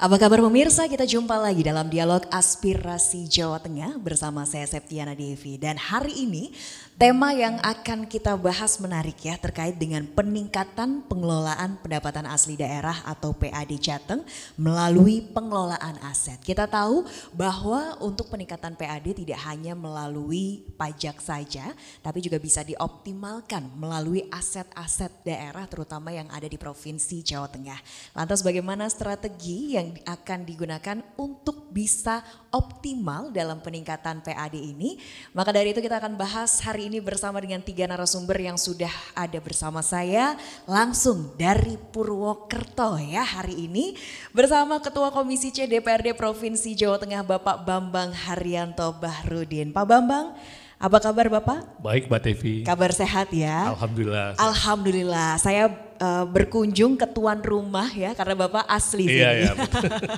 Apa kabar pemirsa? Kita jumpa lagi dalam dialog Aspirasi Jawa Tengah bersama saya Septiana Devi. Dan hari ini Tema yang akan kita bahas menarik ya terkait dengan peningkatan pengelolaan pendapatan asli daerah atau PAD Jateng melalui pengelolaan aset. Kita tahu bahwa untuk peningkatan PAD tidak hanya melalui pajak saja, tapi juga bisa dioptimalkan melalui aset-aset daerah terutama yang ada di Provinsi Jawa Tengah. Lantas bagaimana strategi yang akan digunakan untuk bisa optimal dalam peningkatan PAD ini. Maka dari itu kita akan bahas hari ini bersama dengan tiga narasumber yang sudah ada bersama saya langsung dari Purwokerto ya hari ini bersama Ketua Komisi C DPRD Provinsi Jawa Tengah Bapak Bambang Haryanto Bahrudin. Pak Bambang, apa kabar Bapak? Baik Mbak Tevi. Kabar sehat ya? Alhamdulillah. Alhamdulillah. Saya eh, berkunjung ke tuan rumah ya karena Bapak asli iya, sini. Iya, iya.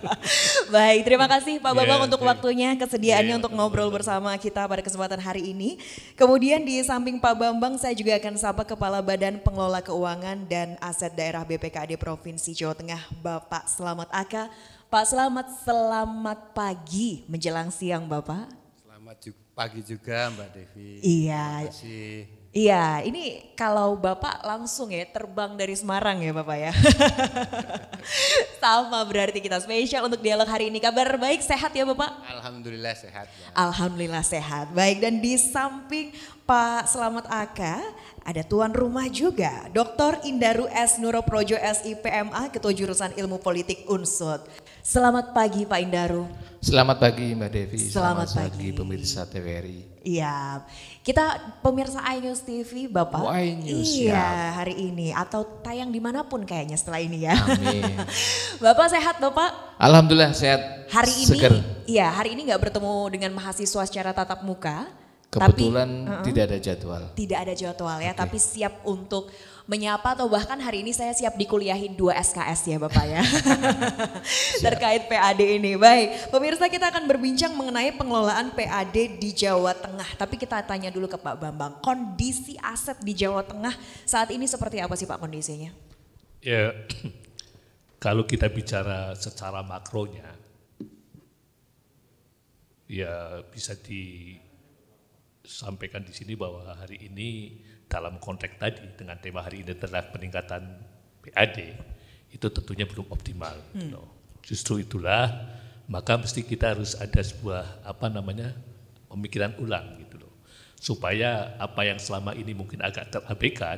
Baik, terima kasih Pak Bapak yeah, untuk yeah. waktunya, kesediaannya yeah, untuk ngobrol bersama kita pada kesempatan hari ini. Kemudian di samping Pak Bambang saya juga akan sapa Kepala Badan Pengelola Keuangan dan Aset Daerah BPKD Provinsi Jawa Tengah Bapak Selamat Aka. Pak Selamat, selamat pagi menjelang siang Bapak pagi juga Mbak Devi. Iya. Terima kasih. Iya, ini kalau Bapak langsung ya terbang dari Semarang ya Bapak ya. Sama berarti kita spesial untuk dialog hari ini. Kabar baik, sehat ya Bapak? Alhamdulillah sehat. Ya. Alhamdulillah sehat. Baik dan di samping Pak Selamat Aka ada tuan rumah juga, Dr. Indaru S. Nuroprojo SIPMA, Ketua Jurusan Ilmu Politik Unsud. Selamat pagi Pak Indaru. Selamat pagi Mbak Devi. Selamat, Selamat pagi. pagi pemirsa TVRI. Iya. Kita pemirsa iNews TV Bapak. Oh, iNews Iya, ya. hari ini atau tayang dimanapun kayaknya setelah ini ya. Amin. Bapak sehat Bapak? Alhamdulillah sehat. Hari ini Seger. Iya, hari ini nggak bertemu dengan mahasiswa secara tatap muka. Kebetulan tapi, tidak ada jadwal. Tidak ada jadwal ya, okay. tapi siap untuk menyapa atau bahkan hari ini saya siap dikuliahin dua SKS ya Bapak ya. Terkait PAD ini. Baik, pemirsa kita akan berbincang mengenai pengelolaan PAD di Jawa Tengah. Tapi kita tanya dulu ke Pak Bambang, kondisi aset di Jawa Tengah saat ini seperti apa sih Pak kondisinya? Ya, kalau kita bicara secara makronya, ya bisa disampaikan di sini bahwa hari ini dalam konteks tadi dengan tema hari ini tentang peningkatan PAD itu tentunya belum optimal. Hmm. Gitu. Justru itulah maka mesti kita harus ada sebuah apa namanya pemikiran ulang gitu loh. Supaya apa yang selama ini mungkin agak terabaikan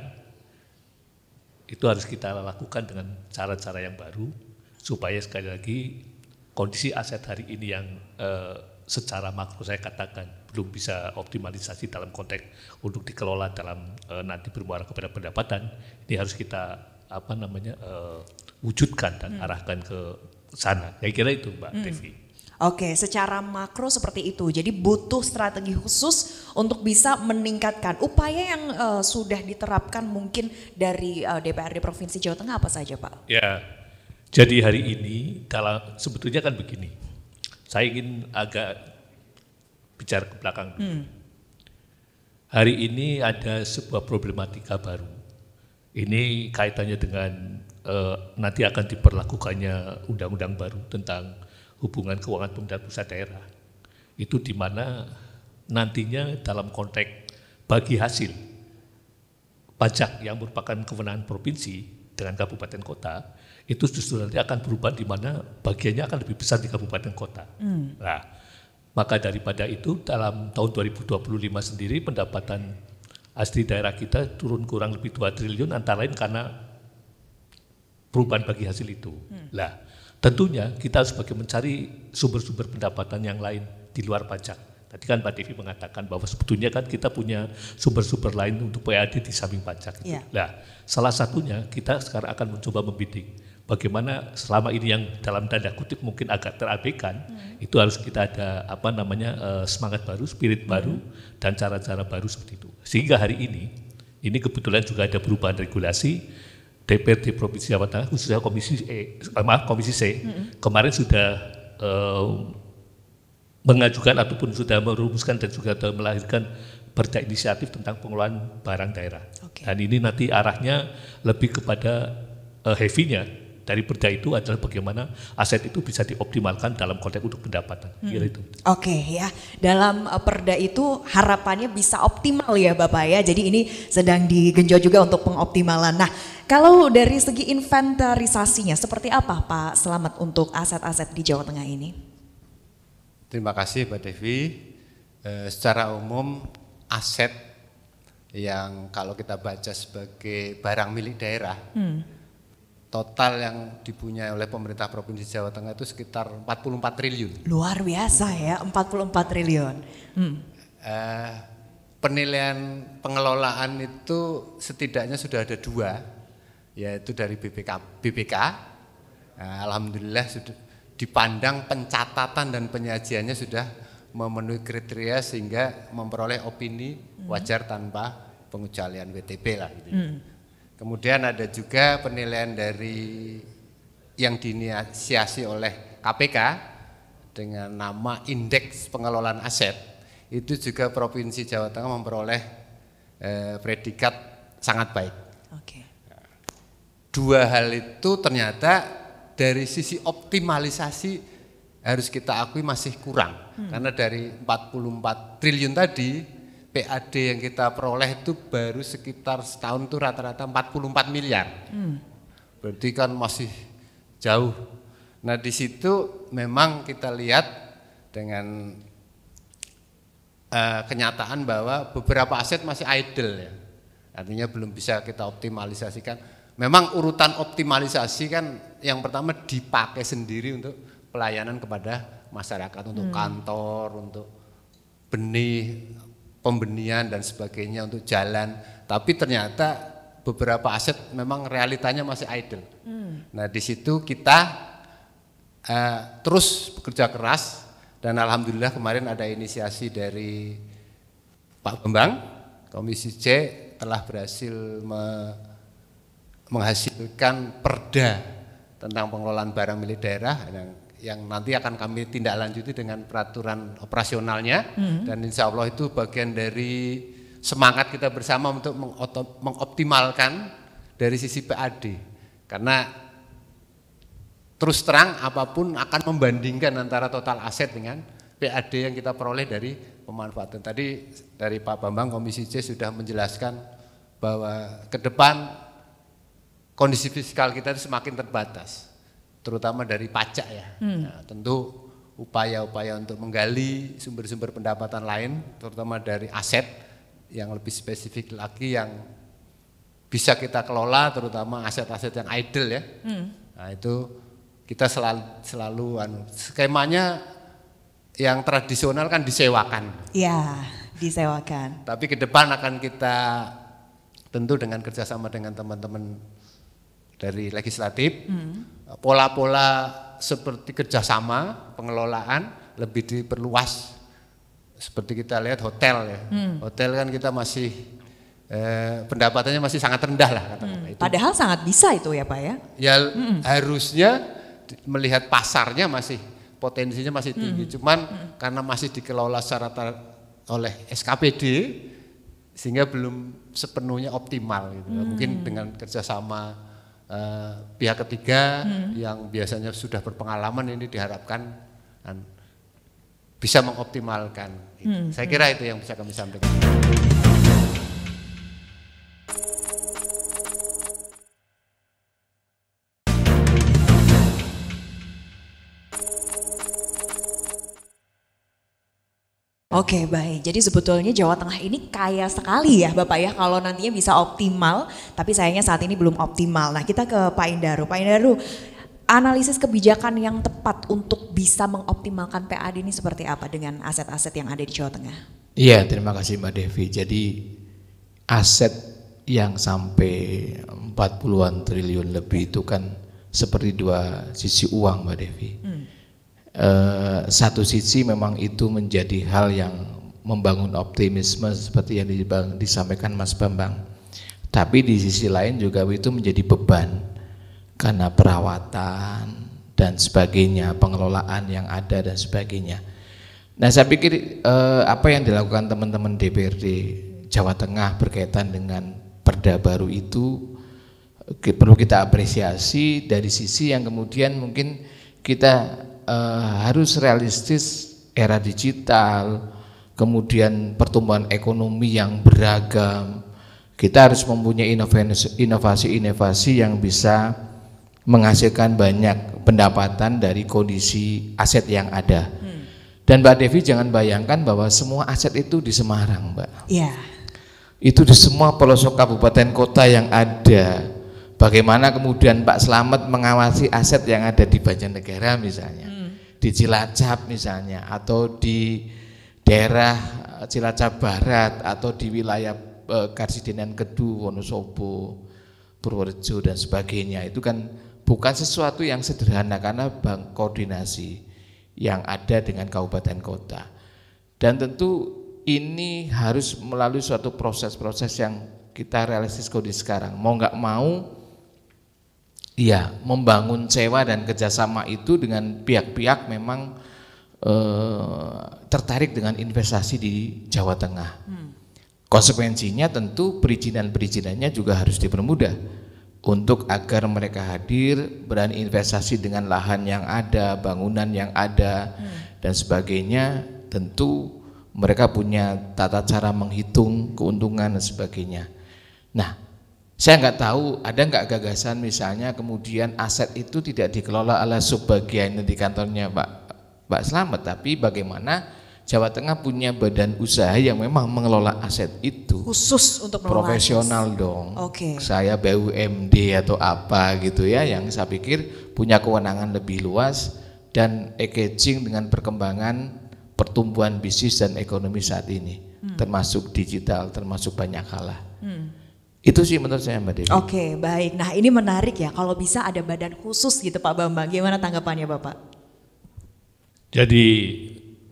itu harus kita lakukan dengan cara-cara yang baru supaya sekali lagi kondisi aset hari ini yang eh, secara makro saya katakan belum bisa optimalisasi dalam konteks untuk dikelola dalam uh, nanti bermuara kepada pendapatan ini harus kita apa namanya uh, wujudkan dan hmm. arahkan ke sana. Saya kira itu Mbak hmm. Devi. Oke, secara makro seperti itu. Jadi butuh strategi khusus untuk bisa meningkatkan upaya yang uh, sudah diterapkan mungkin dari uh, DPRD Provinsi Jawa Tengah apa saja, Pak? Ya. Jadi hari ini dalam sebetulnya kan begini. Saya ingin agak bicara ke belakang dulu. Hmm. Hari ini ada sebuah problematika baru. Ini kaitannya dengan uh, nanti akan diperlakukannya undang-undang baru tentang hubungan keuangan pemerintah pusat daerah. Itu di mana nantinya dalam konteks bagi hasil pajak yang merupakan kewenangan provinsi dengan kabupaten kota itu justru nanti akan berubah di mana bagiannya akan lebih besar di kabupaten kota. Hmm. Nah, maka daripada itu dalam tahun 2025 sendiri pendapatan asli daerah kita turun kurang lebih 2 triliun antara lain karena perubahan bagi hasil itu. Hmm. Lah, tentunya kita sebagai mencari sumber-sumber pendapatan yang lain di luar pajak. Tadi kan Pak Devi mengatakan bahwa sebetulnya kan kita punya sumber-sumber lain untuk PAD di samping pajak. Iya. lah Yeah. Nah, salah satunya kita sekarang akan mencoba membidik bagaimana selama ini yang dalam tanda kutip mungkin agak terabaikan hmm. itu harus kita ada apa namanya eh, semangat baru, spirit hmm. baru dan cara-cara baru seperti itu. Sehingga hari ini ini kebetulan juga ada perubahan regulasi DPRD Provinsi Jawa Tengah khususnya Komisi E, eh, maaf Komisi C hmm. kemarin sudah um, mengajukan ataupun sudah merumuskan dan juga sudah melahirkan perda inisiatif tentang pengelolaan barang daerah. Okay. Dan ini nanti arahnya lebih kepada uh, heavy-nya dari perda itu adalah bagaimana aset itu bisa dioptimalkan dalam konteks untuk pendapatan. Hmm. Kira itu. Oke okay, ya, dalam eh, perda itu harapannya bisa optimal ya Bapak ya. Jadi ini sedang digenjot juga untuk pengoptimalan. Nah, kalau dari segi inventarisasinya seperti apa Pak Selamat untuk aset-aset di Jawa Tengah ini? Terima kasih Mbak Devi. E, secara umum aset yang kalau kita baca sebagai barang milik daerah hmm total yang dipunyai oleh pemerintah Provinsi Jawa Tengah itu sekitar 44 triliun. Luar biasa ya, 44 triliun. Hmm. Eh, penilaian pengelolaan itu setidaknya sudah ada dua, yaitu dari BPK, BPK. eh, nah, Alhamdulillah sudah dipandang pencatatan dan penyajiannya sudah memenuhi kriteria sehingga memperoleh opini hmm. wajar tanpa pengecualian WTP lah. Gitu. Hmm. Kemudian ada juga penilaian dari yang diinisiasi oleh KPK dengan nama indeks pengelolaan aset. Itu juga Provinsi Jawa Tengah memperoleh eh, predikat sangat baik. Oke. Dua hal itu ternyata dari sisi optimalisasi harus kita akui masih kurang. Hmm. Karena dari 44 triliun tadi PAD yang kita peroleh itu baru sekitar setahun itu rata-rata 44 miliar. Hmm. Berarti kan masih jauh. Nah di situ memang kita lihat dengan uh, kenyataan bahwa beberapa aset masih idle ya. Artinya belum bisa kita optimalisasikan. Memang urutan optimalisasi kan yang pertama dipakai sendiri untuk pelayanan kepada masyarakat, untuk hmm. kantor, untuk benih, pembenian dan sebagainya untuk jalan, tapi ternyata beberapa aset memang realitanya masih idle. Hmm. Nah di situ kita uh, terus bekerja keras dan alhamdulillah kemarin ada inisiasi dari Pak Bambang, Komisi C telah berhasil me menghasilkan perda tentang pengelolaan barang milik daerah yang nah, yang nanti akan kami tindak lanjuti dengan peraturan operasionalnya hmm. dan insya Allah itu bagian dari semangat kita bersama untuk mengoptimalkan dari sisi PAD karena terus terang apapun akan membandingkan antara total aset dengan PAD yang kita peroleh dari pemanfaatan tadi dari Pak Bambang Komisi C sudah menjelaskan bahwa ke depan kondisi fiskal kita semakin terbatas terutama dari pajak ya. Hmm. Nah, tentu upaya-upaya untuk menggali sumber-sumber pendapatan lain, terutama dari aset yang lebih spesifik lagi yang bisa kita kelola, terutama aset-aset yang idle ya. Hmm. Nah itu kita selalu, selalu anu, skemanya yang tradisional kan disewakan. Iya, disewakan. Tapi ke depan akan kita tentu dengan kerjasama dengan teman-teman dari legislatif. Hmm pola-pola seperti kerjasama pengelolaan lebih diperluas seperti kita lihat hotel ya hmm. hotel kan kita masih eh, pendapatannya masih sangat rendah lah katakanlah hmm. itu padahal sangat bisa itu ya pak ya ya hmm. harusnya melihat pasarnya masih potensinya masih hmm. tinggi hmm. cuman hmm. karena masih dikelola secara oleh SKPD sehingga belum sepenuhnya optimal gitu hmm. mungkin dengan kerjasama uh, pihak ketiga hmm. yang biasanya sudah berpengalaman ini diharapkan bisa mengoptimalkan. Hmm. Saya hmm. kira itu yang bisa kami sampaikan. Oke okay, baik, jadi sebetulnya Jawa Tengah ini kaya sekali ya Bapak ya kalau nantinya bisa optimal, tapi sayangnya saat ini belum optimal. Nah kita ke Pak Indaru, Pak Indaru analisis kebijakan yang tepat untuk bisa mengoptimalkan PAD ini seperti apa dengan aset-aset yang ada di Jawa Tengah? Iya terima kasih Mbak Devi, jadi aset yang sampai 40-an triliun lebih itu kan seperti dua sisi uang Mbak Devi. Hmm Eh, satu sisi memang itu menjadi hal yang membangun optimisme seperti yang disampaikan Mas Bambang. Tapi di sisi lain juga itu menjadi beban karena perawatan dan sebagainya, pengelolaan yang ada dan sebagainya. Nah, saya pikir eh, apa yang dilakukan teman-teman DPRD Jawa Tengah berkaitan dengan Perda baru itu perlu kita apresiasi dari sisi yang kemudian mungkin kita uh, harus realistis era digital, kemudian pertumbuhan ekonomi yang beragam. Kita harus mempunyai inovasi-inovasi yang bisa menghasilkan banyak pendapatan dari kondisi aset yang ada. Hmm. Dan Mbak Devi jangan bayangkan bahwa semua aset itu di Semarang, Mbak. Iya. Yeah. Itu di semua pelosok kabupaten kota yang ada. Bagaimana kemudian Pak Slamet mengawasi aset yang ada di Banjarnegara misalnya. Hmm di Cilacap misalnya atau di daerah eh, Cilacap Barat atau di wilayah eh, Karsidenan Kedu, Wonosobo, Purworejo dan sebagainya itu kan bukan sesuatu yang sederhana karena bank koordinasi yang ada dengan kabupaten kota dan tentu ini harus melalui suatu proses-proses yang kita realistis kondisi sekarang mau nggak mau Iya, membangun sewa dan kerjasama itu dengan pihak-pihak memang eh, tertarik dengan investasi di Jawa Tengah. Hmm. Konsekuensinya tentu perizinan-perizinannya juga harus dipermudah untuk agar mereka hadir berani investasi dengan lahan yang ada, bangunan yang ada hmm. dan sebagainya. Tentu mereka punya tata cara menghitung keuntungan dan sebagainya. Nah, saya nggak tahu ada nggak gagasan misalnya kemudian aset itu tidak dikelola oleh subbagian di kantornya Pak Pak Selamat tapi bagaimana Jawa Tengah punya badan usaha yang memang mengelola aset itu khusus untuk profesional aset. dong. Oke. Okay. Saya BUMD atau apa gitu ya yang saya pikir punya kewenangan lebih luas dan engaging dengan perkembangan pertumbuhan bisnis dan ekonomi saat ini, hmm. termasuk digital, termasuk banyak hal lah. Hmm. Itu sih menurut saya Mbak Dewi. Oke, okay, baik. Nah, ini menarik ya kalau bisa ada badan khusus gitu Pak Bambang. Gimana tanggapannya Bapak? Jadi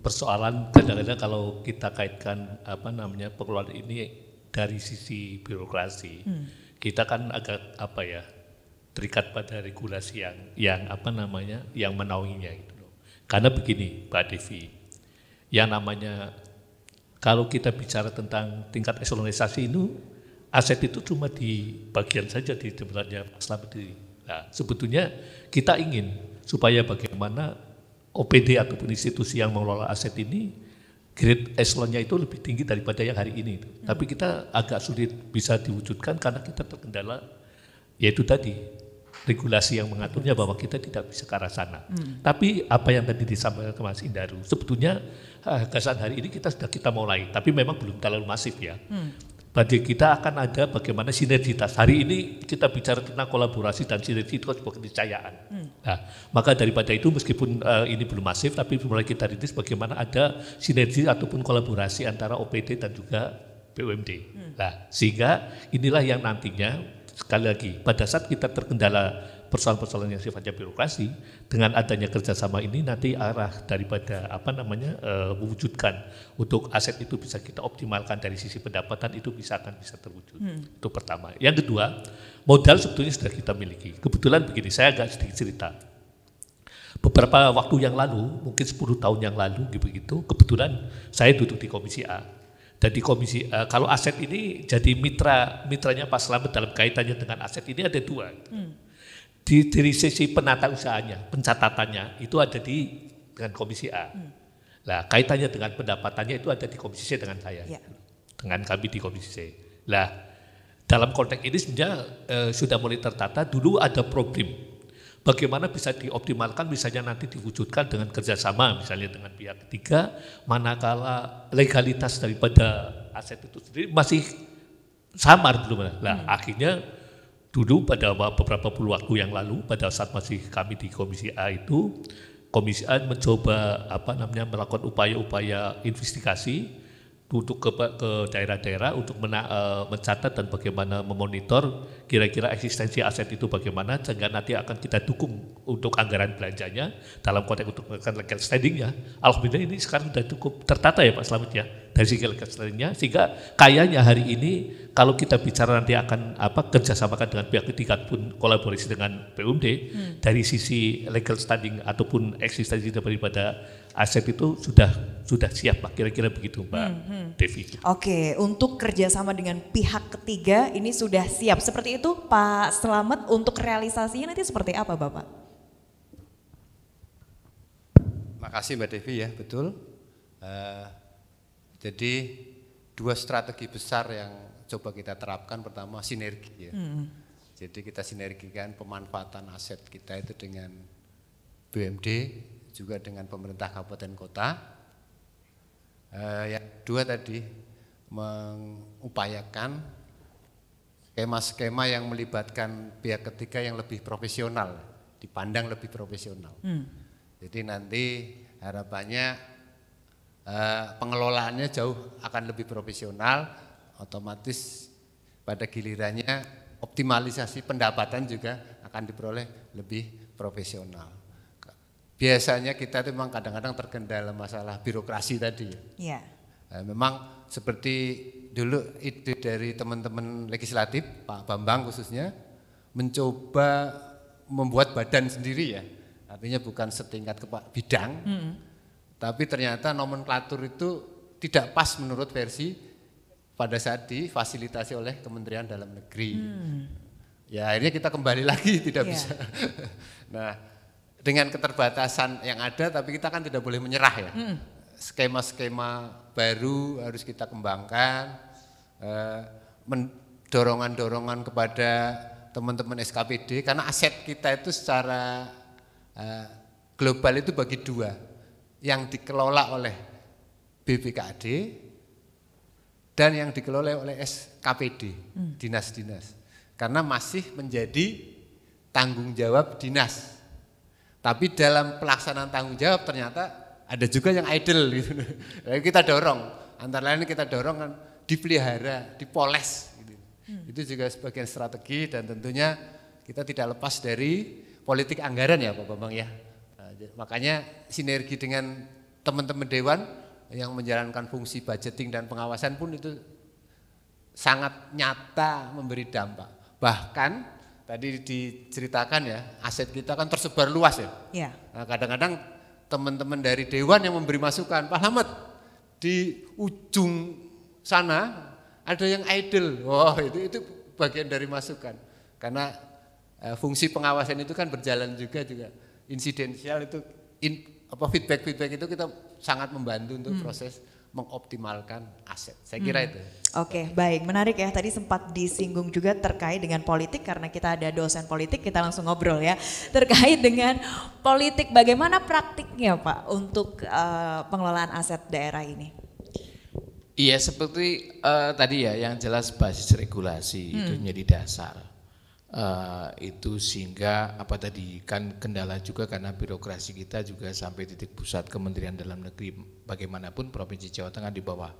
persoalan kadang-kadang kalau kita kaitkan apa namanya pengelolaan ini dari sisi birokrasi, hmm. kita kan agak apa ya terikat pada regulasi yang yang apa namanya yang menaunginya itu. loh. Karena begini, pak Devi, yang namanya kalau kita bicara tentang tingkat eselonisasi itu aset itu cuma di bagian saja di sebenarnya selama di Nah, sebetulnya kita ingin supaya bagaimana OPD ataupun institusi yang mengelola aset ini grade eselonnya itu lebih tinggi daripada yang hari ini. Hmm. Tapi kita agak sulit bisa diwujudkan karena kita terkendala yaitu tadi regulasi yang mengaturnya bahwa kita tidak bisa ke arah sana. Hmm. Tapi apa yang tadi disampaikan ke Mas Indaru, sebetulnya gagasan eh, hari ini kita sudah kita mulai, tapi memang belum terlalu masif ya. Hmm bagi kita akan ada bagaimana sinergitas. Hari ini kita bicara tentang kolaborasi dan sinergi itu sebagai keniscayaan. Hmm. Nah, maka daripada itu meskipun uh, ini belum masif, tapi mulai kita rintis bagaimana ada sinergi ataupun kolaborasi antara OPD dan juga BUMD. Hmm. Nah, sehingga inilah yang nantinya sekali lagi pada saat kita terkendala persoalan-persoalan yang sifatnya birokrasi dengan adanya kerjasama ini nanti arah daripada apa namanya uh, mewujudkan untuk aset itu bisa kita optimalkan dari sisi pendapatan itu bisa akan bisa terwujud hmm. itu pertama yang kedua modal sebetulnya sudah kita miliki kebetulan begini saya agak sedikit cerita beberapa waktu yang lalu mungkin 10 tahun yang lalu begitu gitu, kebetulan saya duduk di komisi A jadi komisi uh, kalau aset ini jadi mitra mitranya Pak Slamet dalam kaitannya dengan aset ini ada dua. Hmm di dari sisi penata usahanya, pencatatannya itu ada di dengan komisi A. Hmm. Lah kaitannya dengan pendapatannya itu ada di komisi C dengan saya, ya. dengan kami di komisi C. Lah dalam konteks ini sebenarnya e, sudah mulai tertata. Dulu ada problem. Bagaimana bisa dioptimalkan, misalnya nanti diwujudkan dengan kerjasama, misalnya dengan pihak ketiga, manakala legalitas daripada aset itu sendiri masih samar belum. Lah hmm. akhirnya Dulu pada beberapa puluh waktu yang lalu, pada saat masih kami di Komisi A itu, Komisi A mencoba apa namanya melakukan upaya-upaya investigasi duduk ke daerah-daerah untuk mena, e, mencatat dan bagaimana memonitor kira-kira eksistensi aset itu bagaimana sehingga nanti akan kita dukung untuk anggaran belanjanya dalam konteks untuk melakukan legal standingnya. Alhamdulillah ini sekarang sudah cukup tertata ya Pak Slamet ya dari segi legal standingnya sehingga kayaknya hari ini kalau kita bicara nanti akan apa kerjasamakan dengan pihak ketiga pun kolaborasi dengan PUMD hmm. dari sisi legal standing ataupun eksistensi daripada aset itu sudah sudah siap lah kira-kira begitu Mbak hmm, hmm. Devi. Oke Oke, untuk kerjasama dengan pihak ketiga ini sudah siap. Seperti itu Pak Selamat untuk realisasinya nanti seperti apa Bapak? Makasih Mbak Devi ya, betul. Uh, jadi dua strategi besar yang coba kita terapkan pertama sinergi ya. Hmm. Jadi kita sinergikan pemanfaatan aset kita itu dengan BMD juga dengan pemerintah kabupaten kota. Eh, yang dua tadi mengupayakan skema-skema yang melibatkan pihak ketiga yang lebih profesional, dipandang lebih profesional. Hmm. Jadi nanti harapannya eh, pengelolaannya jauh akan lebih profesional, otomatis pada gilirannya optimalisasi pendapatan juga akan diperoleh lebih profesional biasanya kita itu memang kadang-kadang terkendala masalah birokrasi tadi. Ya. Nah, memang seperti dulu ide dari teman-teman legislatif, Pak Bambang khususnya, mencoba membuat badan sendiri ya, artinya bukan setingkat ke bidang, hmm. tapi ternyata nomenklatur itu tidak pas menurut versi pada saat difasilitasi oleh Kementerian Dalam Negeri. Hmm. Ya akhirnya kita kembali lagi tidak yeah. bisa. nah dengan keterbatasan yang ada tapi kita kan tidak boleh menyerah ya. skema hmm. Skema-skema baru harus kita kembangkan eh, dorongan-dorongan kepada teman-teman SKPD karena aset kita itu secara eh, global itu bagi dua yang dikelola oleh BPKD dan yang dikelola oleh SKPD hmm. dinas-dinas hmm. karena masih menjadi tanggung jawab dinas tapi dalam pelaksanaan tanggung jawab ternyata ada juga yang idle gitu. Nah, kita dorong, antara lain kita dorong kan dipelihara, dipoles gitu. Hmm. Itu juga sebagian strategi dan tentunya kita tidak lepas dari politik anggaran ya Pak Bambang ya. Nah, makanya sinergi dengan teman-teman dewan yang menjalankan fungsi budgeting dan pengawasan pun itu sangat nyata memberi dampak. Bahkan tadi diceritakan ya aset kita kan tersebar luas ya. ya. Nah, kadang-kadang teman-teman dari dewan yang memberi masukan, Pak Hamad di ujung sana ada yang idle. Wah, wow, itu itu bagian dari masukan. Karena eh, fungsi pengawasan itu kan berjalan juga juga insidensial itu in, apa feedback feedback itu kita sangat membantu untuk hmm. proses mengoptimalkan aset. Saya kira hmm. itu. Oke, okay, baik. Menarik ya. Tadi sempat disinggung juga terkait dengan politik karena kita ada dosen politik, kita langsung ngobrol ya. Terkait dengan politik bagaimana praktiknya, Pak, untuk uh, pengelolaan aset daerah ini? Iya, seperti uh, tadi ya yang jelas basis regulasi hmm. itu menjadi dasar uh, itu sehingga apa tadi kan kendala juga karena birokrasi kita juga sampai titik pusat Kementerian Dalam Negeri bagaimanapun Provinsi Jawa Tengah di bawah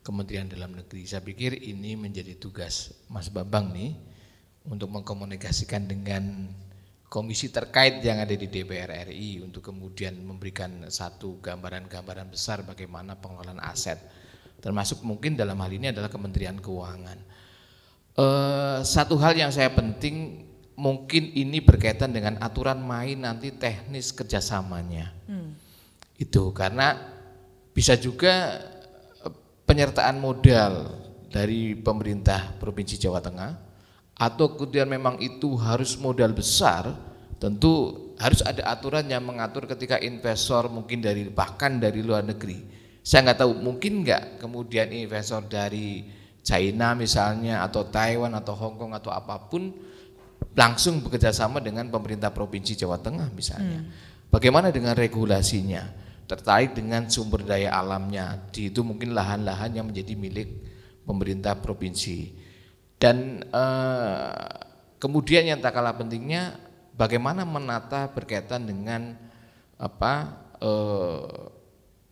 Kementerian Dalam Negeri. Saya pikir ini menjadi tugas Mas Bambang nih untuk mengkomunikasikan dengan komisi terkait yang ada di DPR RI untuk kemudian memberikan satu gambaran-gambaran besar bagaimana pengelolaan aset termasuk mungkin dalam hal ini adalah Kementerian Keuangan. Eh, satu hal yang saya penting mungkin ini berkaitan dengan aturan main nanti teknis kerjasamanya. Hmm. Itu karena bisa juga eh, penyertaan modal dari pemerintah Provinsi Jawa Tengah atau kemudian memang itu harus modal besar, tentu harus ada aturan yang mengatur ketika investor mungkin dari bahkan dari luar negeri. Saya nggak tahu mungkin nggak kemudian investor dari China misalnya atau Taiwan atau Hong Kong atau apapun langsung bekerjasama dengan pemerintah provinsi Jawa Tengah misalnya. Hmm. Bagaimana dengan regulasinya? Tertarik dengan sumber daya alamnya, di itu mungkin lahan-lahan yang menjadi milik pemerintah provinsi. Dan eh, kemudian yang tak kalah pentingnya, bagaimana menata berkaitan dengan apa eh,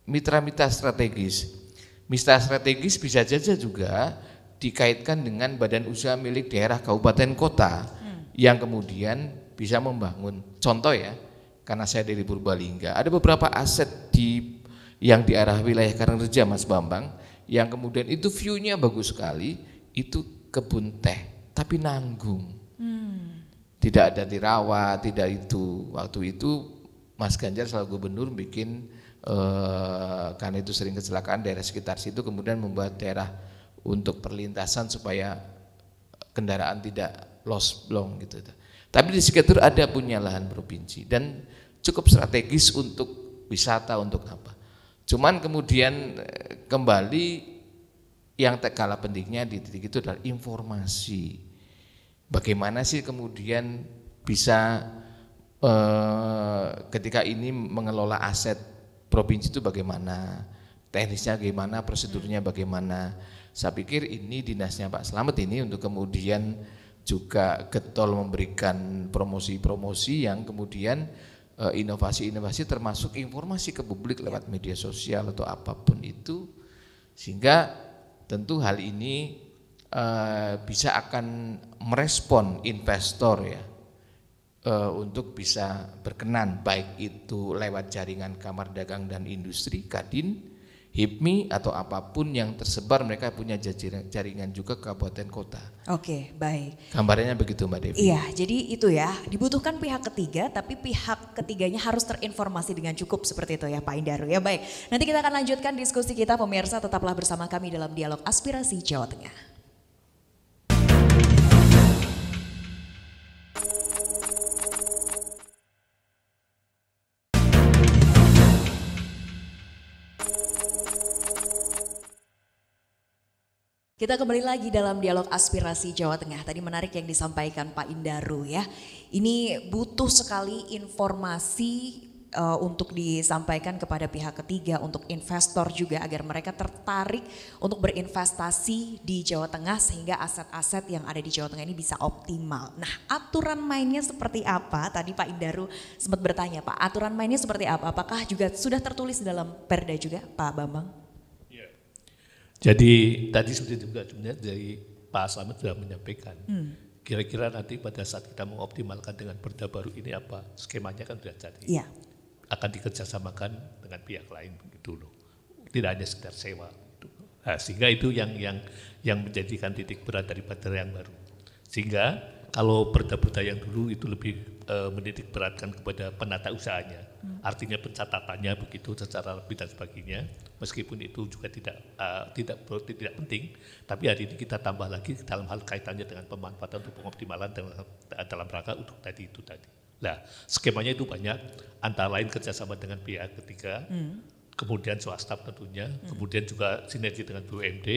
mitra-mitra eh, mitra -mitra strategis mitra strategis bisa saja juga dikaitkan dengan badan usaha milik daerah kabupaten kota hmm. yang kemudian bisa membangun contoh ya karena saya dari Purbalingga ada beberapa aset di yang di arah wilayah Karangreja Mas Bambang yang kemudian itu view-nya bagus sekali itu kebun teh tapi nanggung hmm. tidak ada dirawat tidak itu waktu itu Mas Ganjar selalu gubernur bikin eh, karena itu sering kecelakaan daerah sekitar situ kemudian membuat daerah untuk perlintasan supaya kendaraan tidak los blong gitu. Tapi di sekitar ada punya lahan provinsi dan cukup strategis untuk wisata untuk apa. Cuman kemudian eh, kembali yang tak kalah pentingnya di titik itu adalah informasi. Bagaimana sih kemudian bisa eh, ketika ini mengelola aset provinsi itu bagaimana, teknisnya bagaimana, prosedurnya bagaimana. Saya pikir ini dinasnya Pak selamat ini untuk kemudian juga getol memberikan promosi-promosi yang kemudian eh, inovasi-inovasi termasuk informasi ke publik lewat media sosial atau apapun itu sehingga tentu hal ini uh, bisa akan merespon investor ya uh, untuk bisa berkenan baik itu lewat jaringan kamar dagang dan industri Kadin, HIPMI atau apapun yang tersebar mereka punya jaringan juga kabupaten kota. Oke, baik. Gambarannya begitu Mbak Devi. Iya, jadi itu ya, dibutuhkan pihak ketiga tapi pihak ketiganya harus terinformasi dengan cukup seperti itu ya Pak Indaru ya. Baik. Nanti kita akan lanjutkan diskusi kita pemirsa tetaplah bersama kami dalam dialog aspirasi Jawa Tengah. Kita kembali lagi dalam dialog aspirasi Jawa Tengah. Tadi menarik yang disampaikan Pak Indaru ya. Ini butuh sekali informasi uh, untuk disampaikan kepada pihak ketiga, untuk investor juga agar mereka tertarik untuk berinvestasi di Jawa Tengah sehingga aset-aset yang ada di Jawa Tengah ini bisa optimal. Nah aturan mainnya seperti apa? Tadi Pak Indaru sempat bertanya Pak, aturan mainnya seperti apa? Apakah juga sudah tertulis dalam perda juga Pak Bambang? Jadi tadi seperti juga sebenarnya dari Pak Slamet sudah menyampaikan. Hmm. Kira-kira hmm. nanti pada saat kita mengoptimalkan dengan perda baru ini apa skemanya kan sudah jadi. Ya. Akan dikerjasamakan dengan pihak lain begitu loh. Tidak hanya sekedar sewa. Gitu. Nah, sehingga itu yang yang yang menjadikan titik berat dari perda yang baru. Sehingga kalau perda-perda yang dulu itu lebih e, menitik beratkan kepada penata usahanya, hmm. artinya pencatatannya begitu secara lebih dan sebagainya meskipun itu juga tidak uh, tidak tidak penting, tapi hari ini kita tambah lagi dalam hal kaitannya dengan pemanfaatan untuk pengoptimalan dalam, dalam rangka untuk tadi itu tadi. Nah, skemanya itu banyak, antara lain kerjasama dengan pihak ketiga, hmm. kemudian swasta tentunya, hmm. kemudian juga sinergi dengan BUMD.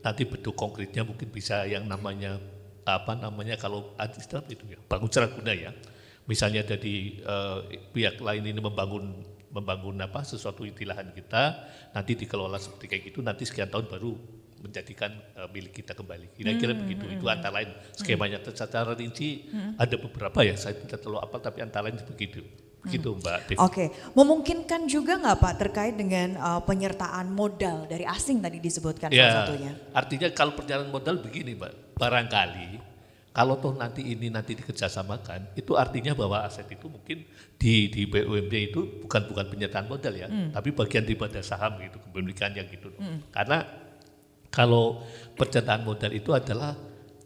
Nanti bentuk konkretnya mungkin bisa yang namanya apa namanya kalau istilah itu ya bangun cerah guna ya. Misalnya dari uh, pihak lain ini membangun membangun apa sesuatu intilahan kita nanti dikelola seperti kayak gitu nanti sekian tahun baru menjadikan uh, milik kita kembali. Kira-kira hmm, begitu. Hmm, itu hmm. antara lain hmm. skemanya hmm. secara rinci hmm. ada beberapa ya saya tidak terlalu apa tapi antara lain begitu. Begitu hmm. Mbak. Oke, okay. memungkinkan juga nggak Pak terkait dengan uh, penyertaan modal dari asing tadi disebutkan ya, salah satunya. Artinya kalau perjalanan modal begini Mbak, barangkali kalau toh nanti ini nanti dikerjasamakan, itu artinya bahwa aset itu mungkin di di BUMD itu bukan bukan penyertaan modal ya, hmm. tapi bagian daripada saham gitu kepemilikannya gitu. Hmm. Karena kalau penyertaan modal itu adalah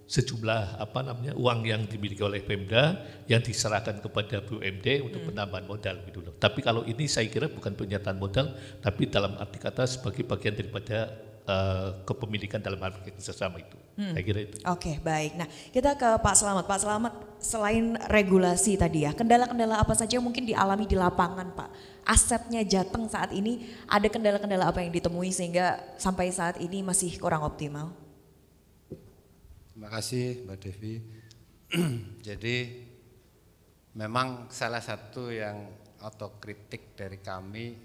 sejumlah apa namanya uang yang dimiliki oleh Pemda yang diserahkan kepada BUMD untuk hmm. penambahan modal gitu loh. Tapi kalau ini saya kira bukan penyertaan modal, tapi dalam arti kata sebagai bagian daripada uh, kepemilikan dalam hal kerjasama itu. Hmm. Saya kira itu. Oke, okay, baik. Nah, kita ke Pak Selamat. Pak Selamat, selain regulasi tadi ya, kendala-kendala apa saja yang mungkin dialami di lapangan, Pak? Asetnya Jateng saat ini ada kendala-kendala apa yang ditemui sehingga sampai saat ini masih kurang optimal? Terima kasih, Mbak Devi. Jadi memang salah satu yang otokritik dari kami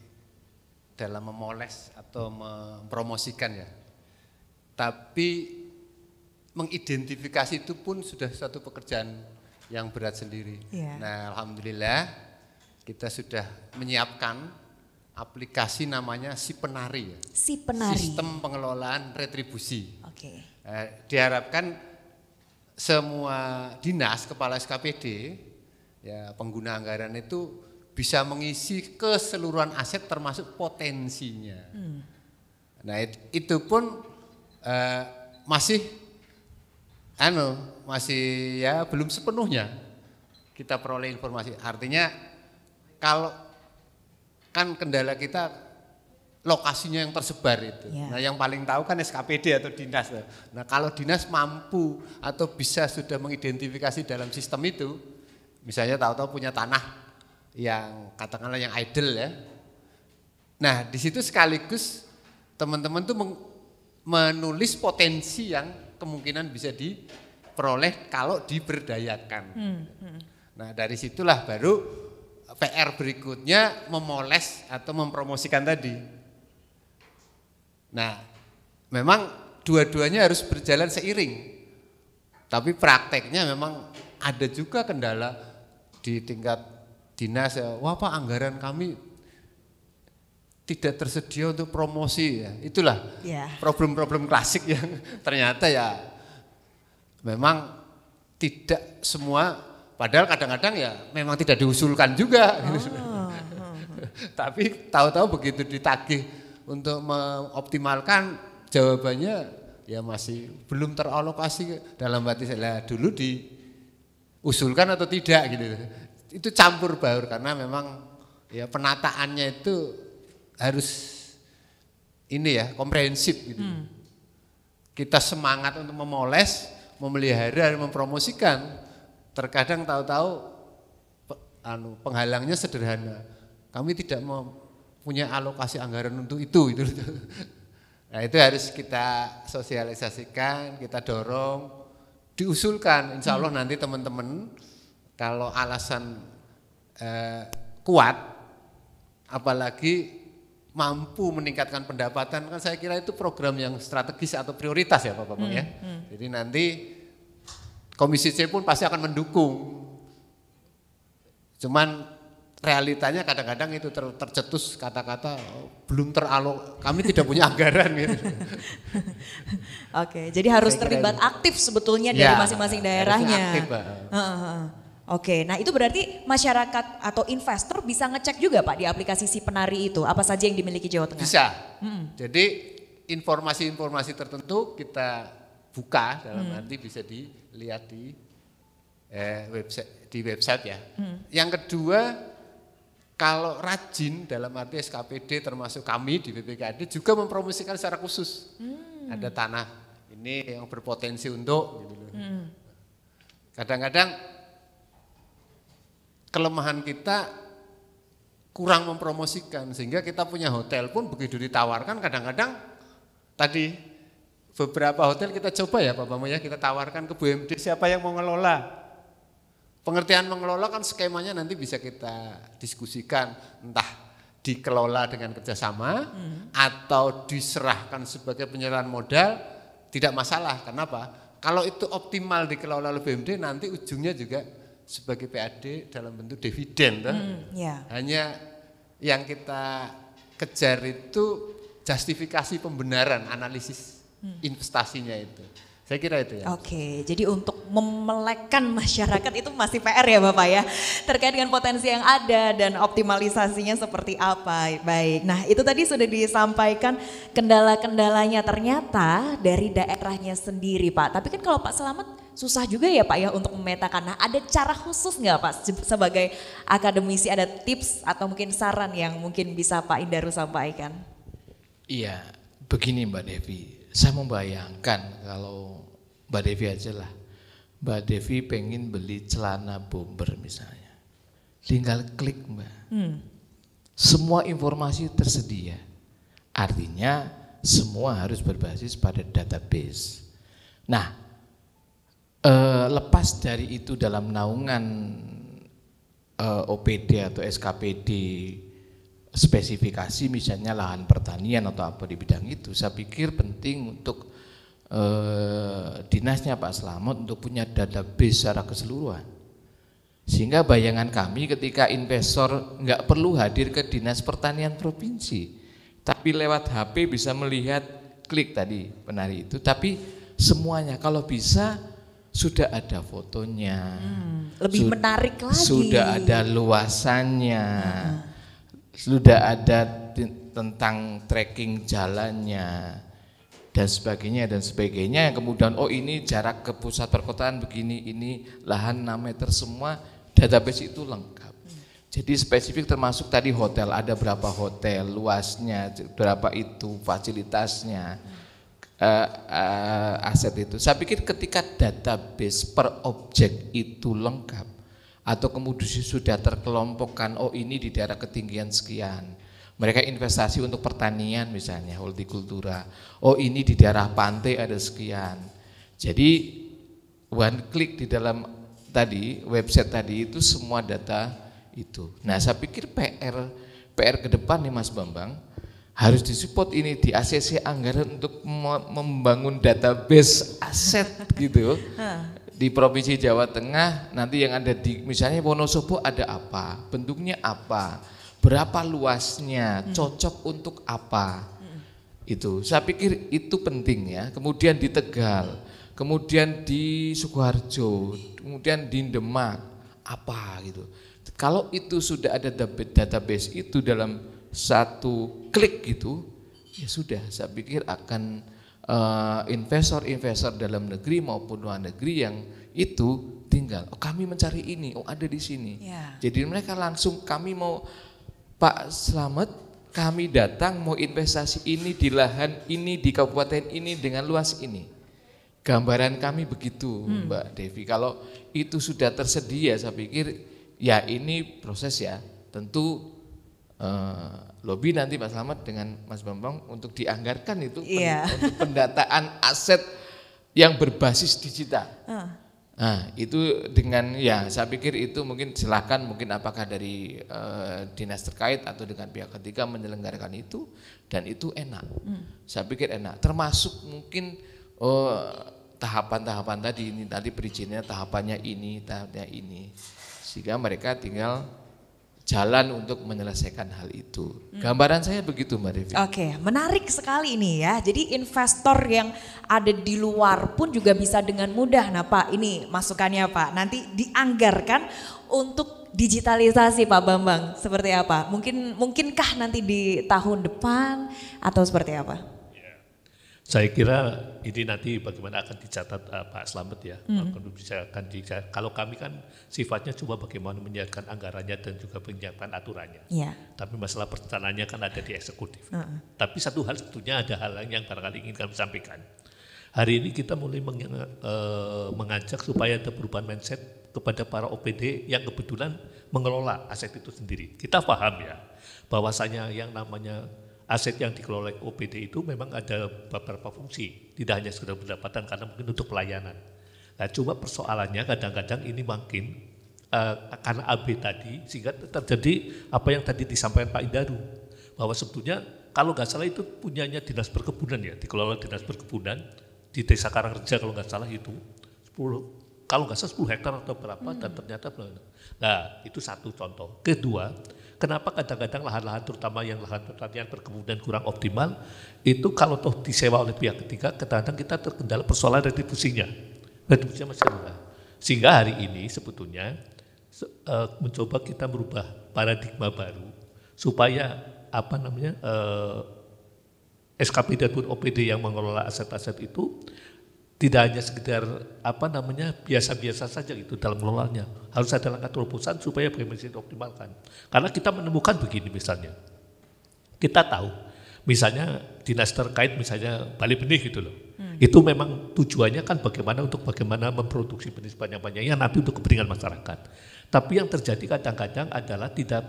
dalam memoles atau mempromosikan ya. Tapi mengidentifikasi itu pun sudah satu pekerjaan yang berat sendiri. Yeah. Nah, alhamdulillah kita sudah menyiapkan aplikasi namanya si penari ya. Si penari. Sistem pengelolaan retribusi. Oke. Okay. Eh, diharapkan semua dinas kepala SKPD ya pengguna anggaran itu bisa mengisi keseluruhan aset termasuk potensinya. Hmm. Nah, itu, itu pun eh, masih anu masih ya belum sepenuhnya kita peroleh informasi. Artinya kalau kan kendala kita lokasinya yang tersebar itu. Ya. Nah, yang paling tahu kan SKPD atau dinas. Nah, kalau dinas mampu atau bisa sudah mengidentifikasi dalam sistem itu, misalnya tahu-tahu punya tanah yang katakanlah yang idle ya. Nah, di situ sekaligus teman-teman tuh menulis potensi yang kemungkinan bisa diperoleh kalau diberdayakan. Hmm. hmm. Nah dari situlah baru PR berikutnya memoles atau mempromosikan tadi. Nah memang dua-duanya harus berjalan seiring. Tapi prakteknya memang ada juga kendala di tingkat dinas ya, wah pak anggaran kami tidak tersedia untuk promosi ya. Itulah ya. problem-problem yeah. klasik yang ternyata ya memang tidak semua padahal kadang-kadang ya memang tidak diusulkan juga. Oh. Gitu. hmm. Tapi tahu-tahu begitu ditagih untuk mengoptimalkan jawabannya ya masih belum teralokasi dalam hati saya dulu diusulkan atau tidak gitu. Itu campur baur karena memang ya penataannya itu harus ini ya komprehensif gitu. Hmm. Kita semangat untuk memoles, memelihara dan mempromosikan. Terkadang tahu-tahu anu penghalangnya sederhana. Kami tidak mau punya alokasi anggaran untuk itu gitu. Nah, itu harus kita sosialisasikan, kita dorong, diusulkan. Insya Allah hmm. nanti teman-teman kalau alasan eh, kuat, apalagi mampu meningkatkan pendapatan kan saya kira itu program yang strategis atau prioritas ya bapak Bambang hmm, ya. Hmm. Jadi nanti Komisi C pun pasti akan mendukung. Cuman realitanya kadang-kadang itu ter tercetus kata-kata oh, belum teralok kami tidak punya anggaran gitu. Oke, jadi harus terlibat gitu. aktif sebetulnya ya, dari masing-masing daerahnya. Aktif, Uh, uh, Oke, nah itu berarti masyarakat atau investor bisa ngecek juga Pak di aplikasi si penari itu apa saja yang dimiliki Jawa Tengah? Bisa. Hmm. Jadi informasi-informasi tertentu kita buka dalam hmm. arti bisa dilihat di eh, website di website ya. Hmm. Yang kedua kalau rajin dalam arti SKPD termasuk kami di BPKD juga mempromosikan secara khusus. Hmm. Ada tanah ini yang berpotensi untuk gitu Hmm. Kadang-kadang kelemahan kita kurang mempromosikan sehingga kita punya hotel pun begitu ditawarkan kadang-kadang tadi beberapa hotel kita coba ya Bapak ya kita tawarkan ke BUMD siapa yang mau ngelola pengertian mengelola kan skemanya nanti bisa kita diskusikan entah dikelola dengan kerjasama hmm. atau diserahkan sebagai penyerahan modal tidak masalah kenapa kalau itu optimal dikelola oleh BUMD nanti ujungnya juga sebagai PAD dalam bentuk dividen. Hmm, yeah. Hanya yang kita kejar itu justifikasi pembenaran analisis hmm. investasinya itu. Saya kira itu ya. Oke, jadi untuk memelekan masyarakat itu masih PR ya Bapak ya. Terkait dengan potensi yang ada dan optimalisasinya seperti apa. Baik, nah itu tadi sudah disampaikan kendala-kendalanya ternyata dari daerahnya sendiri Pak. Tapi kan kalau Pak Selamat susah juga ya Pak ya untuk memetakan. Nah ada cara khusus nggak Pak sebagai akademisi ada tips atau mungkin saran yang mungkin bisa Pak Indaru sampaikan? Iya begini Mbak Devi, saya membayangkan kalau Mbak Devi aja lah, Mbak Devi pengen beli celana bomber misalnya, tinggal klik Mbak. Hmm. Semua informasi tersedia, artinya semua harus berbasis pada database. Nah, Uh, lepas dari itu dalam naungan uh, eh, OPD atau SKPD spesifikasi misalnya lahan pertanian atau apa di bidang itu, saya pikir penting untuk uh, dinasnya Pak Slamet untuk punya database secara keseluruhan. Sehingga bayangan kami ketika investor nggak perlu hadir ke dinas pertanian provinsi, tapi lewat HP bisa melihat klik tadi penari itu, tapi semuanya kalau bisa sudah ada fotonya. Hmm, lebih menarik lagi. Sudah ada luasannya. Hmm. Sudah ada tentang tracking jalannya dan sebagainya dan sebagainya yang kemudian oh ini jarak ke pusat perkotaan begini ini lahan 6 meter semua database itu lengkap. Hmm. Jadi spesifik termasuk tadi hotel ada berapa hotel, luasnya berapa itu, fasilitasnya. Hmm uh, aset itu. Saya pikir ketika database per objek itu lengkap atau kemudian sudah terkelompokkan, oh ini di daerah ketinggian sekian. Mereka investasi untuk pertanian misalnya, hortikultura. Oh ini di daerah pantai ada sekian. Jadi one click di dalam tadi website tadi itu semua data itu. Nah saya pikir PR PR ke depan nih Mas Bambang, harus disupport ini di ACC anggaran untuk membangun database aset gitu di provinsi Jawa Tengah nanti yang ada di misalnya Wonosobo ada apa bentuknya apa berapa luasnya hmm. cocok hmm. untuk apa hmm. itu saya pikir itu penting ya kemudian di Tegal kemudian di Sukoharjo kemudian di Demak apa gitu kalau itu sudah ada database itu dalam satu klik gitu, ya sudah saya pikir akan eh, investor-investor uh, dalam negeri maupun luar negeri yang itu tinggal. Oh, kami mencari ini, oh ada di sini. Ya. Jadi mereka langsung kami mau Pak Selamat, kami datang mau investasi ini di lahan ini di kabupaten ini dengan luas ini. Gambaran kami begitu, hmm. Mbak Devi. Kalau itu sudah tersedia, saya pikir ya ini proses ya. Tentu uh, lobby nanti Pak Slamet dengan Mas Bambang untuk dianggarkan itu yeah. pen, iya. untuk pendataan aset yang berbasis digital. Uh. Nah, itu dengan ya saya pikir itu mungkin silakan mungkin apakah dari uh, dinas terkait atau dengan pihak ketiga menyelenggarakan itu dan itu enak. Mm. Saya pikir enak. Termasuk mungkin oh, tahapan-tahapan tadi ini tadi perizinannya tahapannya ini, tahapnya ini. Sehingga mereka tinggal jalan untuk menyelesaikan hal itu. Gambaran saya begitu Mbak Devi. Oke, menarik sekali ini ya. Jadi investor yang ada di luar pun juga bisa dengan mudah. Nah Pak, ini masukannya Pak. Nanti dianggarkan untuk digitalisasi Pak Bambang. Seperti apa? Mungkin mungkinkah nanti di tahun depan atau seperti apa? Saya kira ini nanti bagaimana akan dicatat uh, Pak Slamet ya, hmm. bisa akan dicatat. Kalau kami kan sifatnya cuma bagaimana menyiapkan anggarannya dan juga menyiapkan aturannya. Yeah. Tapi masalah perencanaannya kan ada di eksekutif. Mm. Tapi satu hal sebetulnya ada hal lain yang barangkali ingin kami sampaikan. Hari ini kita mulai meng, uh, eh, mengajak supaya ada perubahan mindset kepada para OPD yang kebetulan mengelola aset itu sendiri. Kita paham ya bahwasanya yang namanya aset yang dikelola OPD itu memang ada beberapa fungsi, tidak hanya sekedar pendapatan karena mungkin untuk pelayanan. Nah, cuma persoalannya kadang-kadang ini makin uh, karena AB tadi sehingga terjadi apa yang tadi disampaikan Pak Indaru bahwa sebetulnya kalau nggak salah itu punyanya dinas perkebunan ya, dikelola dinas perkebunan di Desa Karangreja kalau nggak salah itu 10 kalau nggak salah 10 hektar atau berapa hmm. dan ternyata belum. Nah itu satu contoh. Kedua, kenapa kadang-kadang lahan-lahan terutama yang lahan pertanian perkebunan kurang optimal itu kalau toh disewa oleh pihak ketiga kadang-kadang kita terkendala persoalan retribusinya. Retribusinya masih rendah. Sehingga hari ini sebetulnya uh, mencoba kita merubah paradigma baru supaya apa namanya uh, eh, SKPD dan OPD yang mengelola aset-aset itu tidak hanya sekedar apa namanya biasa-biasa saja gitu dalam mengelolanya. Harus ada langkah terobosan supaya BUMN dioptimalkan. Karena kita menemukan begini misalnya. Kita tahu misalnya dinas terkait misalnya Bali Benih gitu loh. Hmm. Itu memang tujuannya kan bagaimana untuk bagaimana memproduksi benih sebanyak-banyaknya nanti untuk kepentingan masyarakat. Tapi yang terjadi kadang-kadang adalah tidak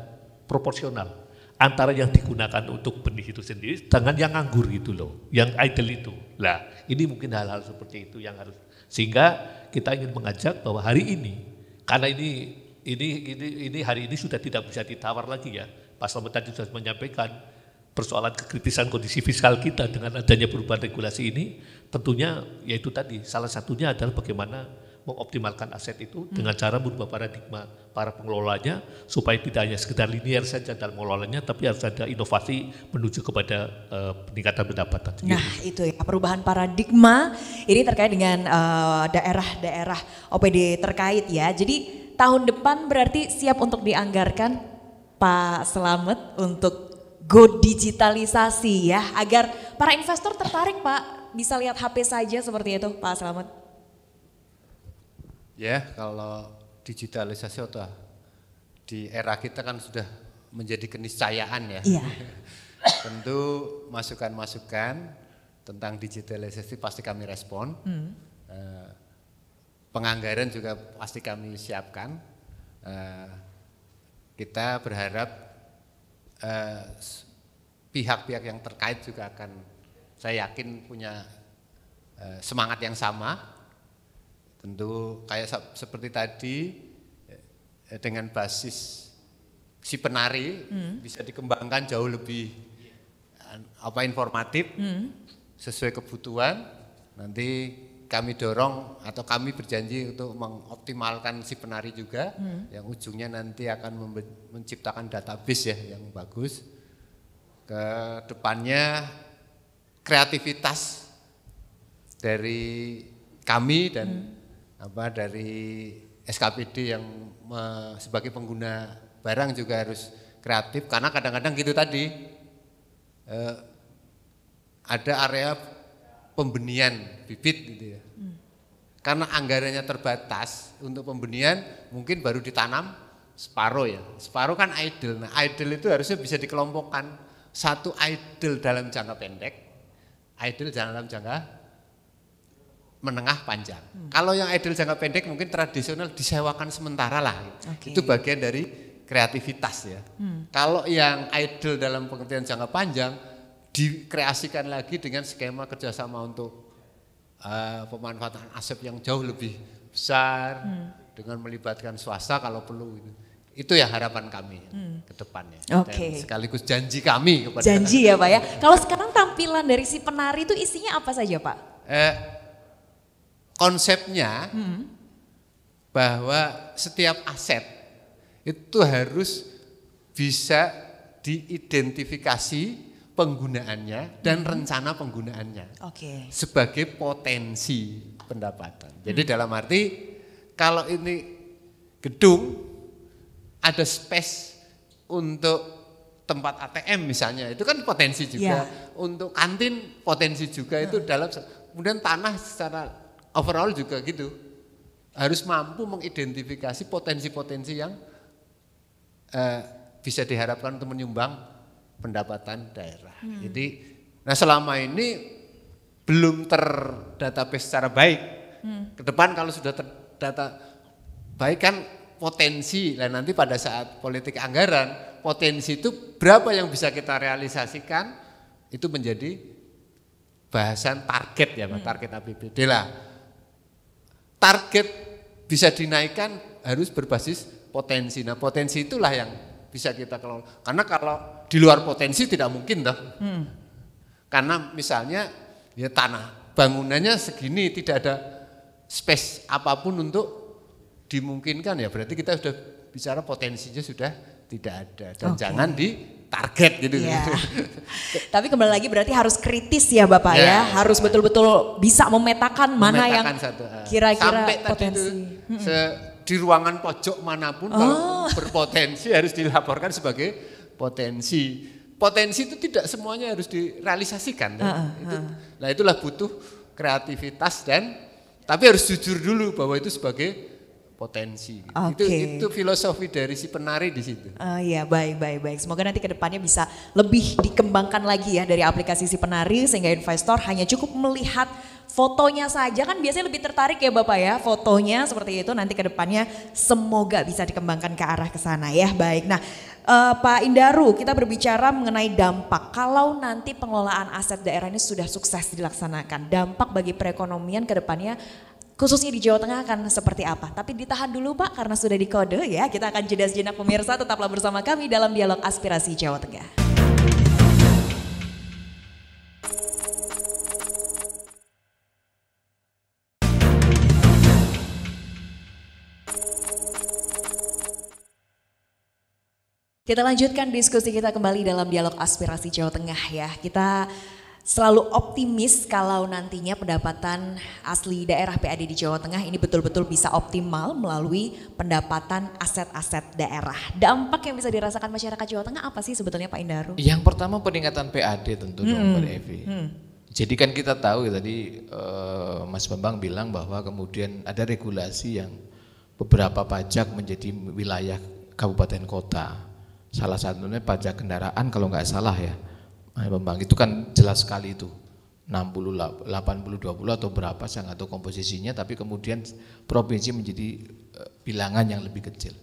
proporsional antara yang digunakan untuk benih itu sendiri dengan yang nganggur itu loh, yang idle itu. Lah, ini mungkin hal-hal seperti itu yang harus sehingga kita ingin mengajak bahwa hari ini karena ini ini ini ini hari ini sudah tidak bisa ditawar lagi ya. Pak Selamat tadi sudah menyampaikan persoalan kekritisan kondisi fiskal kita dengan adanya perubahan regulasi ini tentunya yaitu tadi salah satunya adalah bagaimana mengoptimalkan aset itu hmm. dengan cara berubah paradigma para pengelolanya supaya tidak hanya sekedar linear saja dalam mengelolanya tapi harus ada inovasi menuju kepada uh, peningkatan pendapatan. Nah, itu ya perubahan paradigma ini terkait dengan eh, daerah-daerah uh, OPD terkait ya. Jadi tahun depan berarti siap untuk dianggarkan Pak Selamet untuk go digitalisasi ya agar para investor tertarik Pak bisa lihat HP saja seperti itu Pak Selamet. Ya, kalau digitalisasi atau di era kita kan sudah menjadi keniscayaan ya. Iya. Tentu masukan-masukan tentang digitalisasi pasti kami respon. Hmm. Uh, penganggaran juga pasti kami siapkan. Uh, kita berharap eh, pihak-pihak uh, yang terkait juga akan, saya yakin punya semangat yang sama Tentu kayak seperti tadi eh, dengan basis si penari hmm. bisa dikembangkan jauh lebih apa informatif hmm. sesuai kebutuhan. Nanti kami dorong atau kami berjanji untuk mengoptimalkan si penari juga hmm. yang ujungnya nanti akan menciptakan database ya yang bagus. Ke depannya kreativitas dari kami dan hmm apa dari SKPD yang me, sebagai pengguna barang juga harus kreatif karena kadang-kadang gitu tadi eh, ada area pembenian bibit gitu ya. Hmm. Karena anggarannya terbatas untuk pembenian mungkin baru ditanam separuh ya. Separuh kan idle. Nah, idle itu harusnya bisa dikelompokkan satu idle dalam jangka pendek, idle dalam jangka menengah panjang. Hmm. Kalau yang idol jangka pendek mungkin tradisional disewakan sementara lah. Okay. Itu bagian dari kreativitas ya. Hmm. Kalau yang idol dalam pengertian jangka panjang dikreasikan lagi dengan skema kerjasama untuk uh, pemanfaatan aset yang jauh lebih besar hmm. dengan melibatkan swasta kalau perlu. Itu ya harapan kami ya, hmm. ke depannya. Okay. Dan sekaligus janji kami kepada Janji ya Pak ya. kalau sekarang tampilan dari si penari itu isinya apa saja Pak? Eh, konsepnya hmm. bahwa setiap aset itu harus bisa diidentifikasi penggunaannya dan hmm. rencana penggunaannya okay. sebagai potensi pendapatan. Jadi hmm. dalam arti kalau ini gedung ada space untuk tempat ATM misalnya itu kan potensi juga yeah. untuk kantin potensi juga itu hmm. dalam kemudian tanah secara overall juga gitu. Harus mampu mengidentifikasi potensi-potensi yang eh, bisa diharapkan untuk menyumbang pendapatan daerah. Hmm. Jadi, nah selama ini belum terdatabase secara baik. Hmm. Ke depan kalau sudah terdata baik kan potensi nah nanti pada saat politik anggaran potensi itu berapa yang bisa kita realisasikan itu menjadi bahasan target ya hmm. target APBD lah target bisa dinaikkan harus berbasis potensi. Nah, potensi itulah yang bisa kita kelola. Karena kalau di luar potensi tidak mungkin toh. Hmm. Karena misalnya ya tanah bangunannya segini tidak ada space apapun untuk dimungkinkan ya berarti kita sudah bicara potensinya sudah tidak ada dan okay. jangan di target gitu. Ya. Tapi kembali lagi berarti harus kritis ya Bapak ya, ya. harus betul-betul bisa memetakan, memetakan mana yang ah. kira-kira potensi. Itu, se di ruangan pojok manapun oh. kalau berpotensi harus dilaporkan sebagai potensi. Potensi itu tidak semuanya harus direalisasikan. Uh, uh, uh. Itu, nah itulah butuh kreativitas dan tapi harus jujur dulu bahwa itu sebagai potensi. Gitu. Okay. Itu itu filosofi dari si penari di situ. Uh, ya baik baik baik. Semoga nanti kedepannya bisa lebih dikembangkan lagi ya dari aplikasi si penari sehingga investor hanya cukup melihat fotonya saja kan biasanya lebih tertarik ya Bapak ya fotonya seperti itu nanti kedepannya semoga bisa dikembangkan ke arah ke sana ya baik. Nah uh, Pak Indaru kita berbicara mengenai dampak kalau nanti pengelolaan aset daerah ini sudah sukses dilaksanakan dampak bagi perekonomian kedepannya khususnya di Jawa Tengah akan seperti apa. Tapi ditahan dulu Pak karena sudah dikode ya. Kita akan jeda sejenak pemirsa tetaplah bersama kami dalam dialog aspirasi Jawa Tengah. Kita lanjutkan diskusi kita kembali dalam dialog aspirasi Jawa Tengah ya. Kita selalu optimis kalau nantinya pendapatan asli daerah PAD di Jawa Tengah ini betul-betul bisa optimal melalui pendapatan aset-aset daerah. Dampak yang bisa dirasakan masyarakat Jawa Tengah apa sih sebetulnya Pak Indaru? Yang pertama peningkatan PAD tentu hmm. dong Pak Evi. Hmm. Jadi kan kita tahu ya tadi uh, Mas Bambang bilang bahwa kemudian ada regulasi yang beberapa pajak menjadi wilayah kabupaten kota. Salah satunya pajak kendaraan kalau nggak salah ya Air pembangkit itu kan jelas sekali itu. 60, 80, 20 atau berapa saya nggak tahu komposisinya tapi kemudian provinsi menjadi eh, bilangan yang lebih kecil.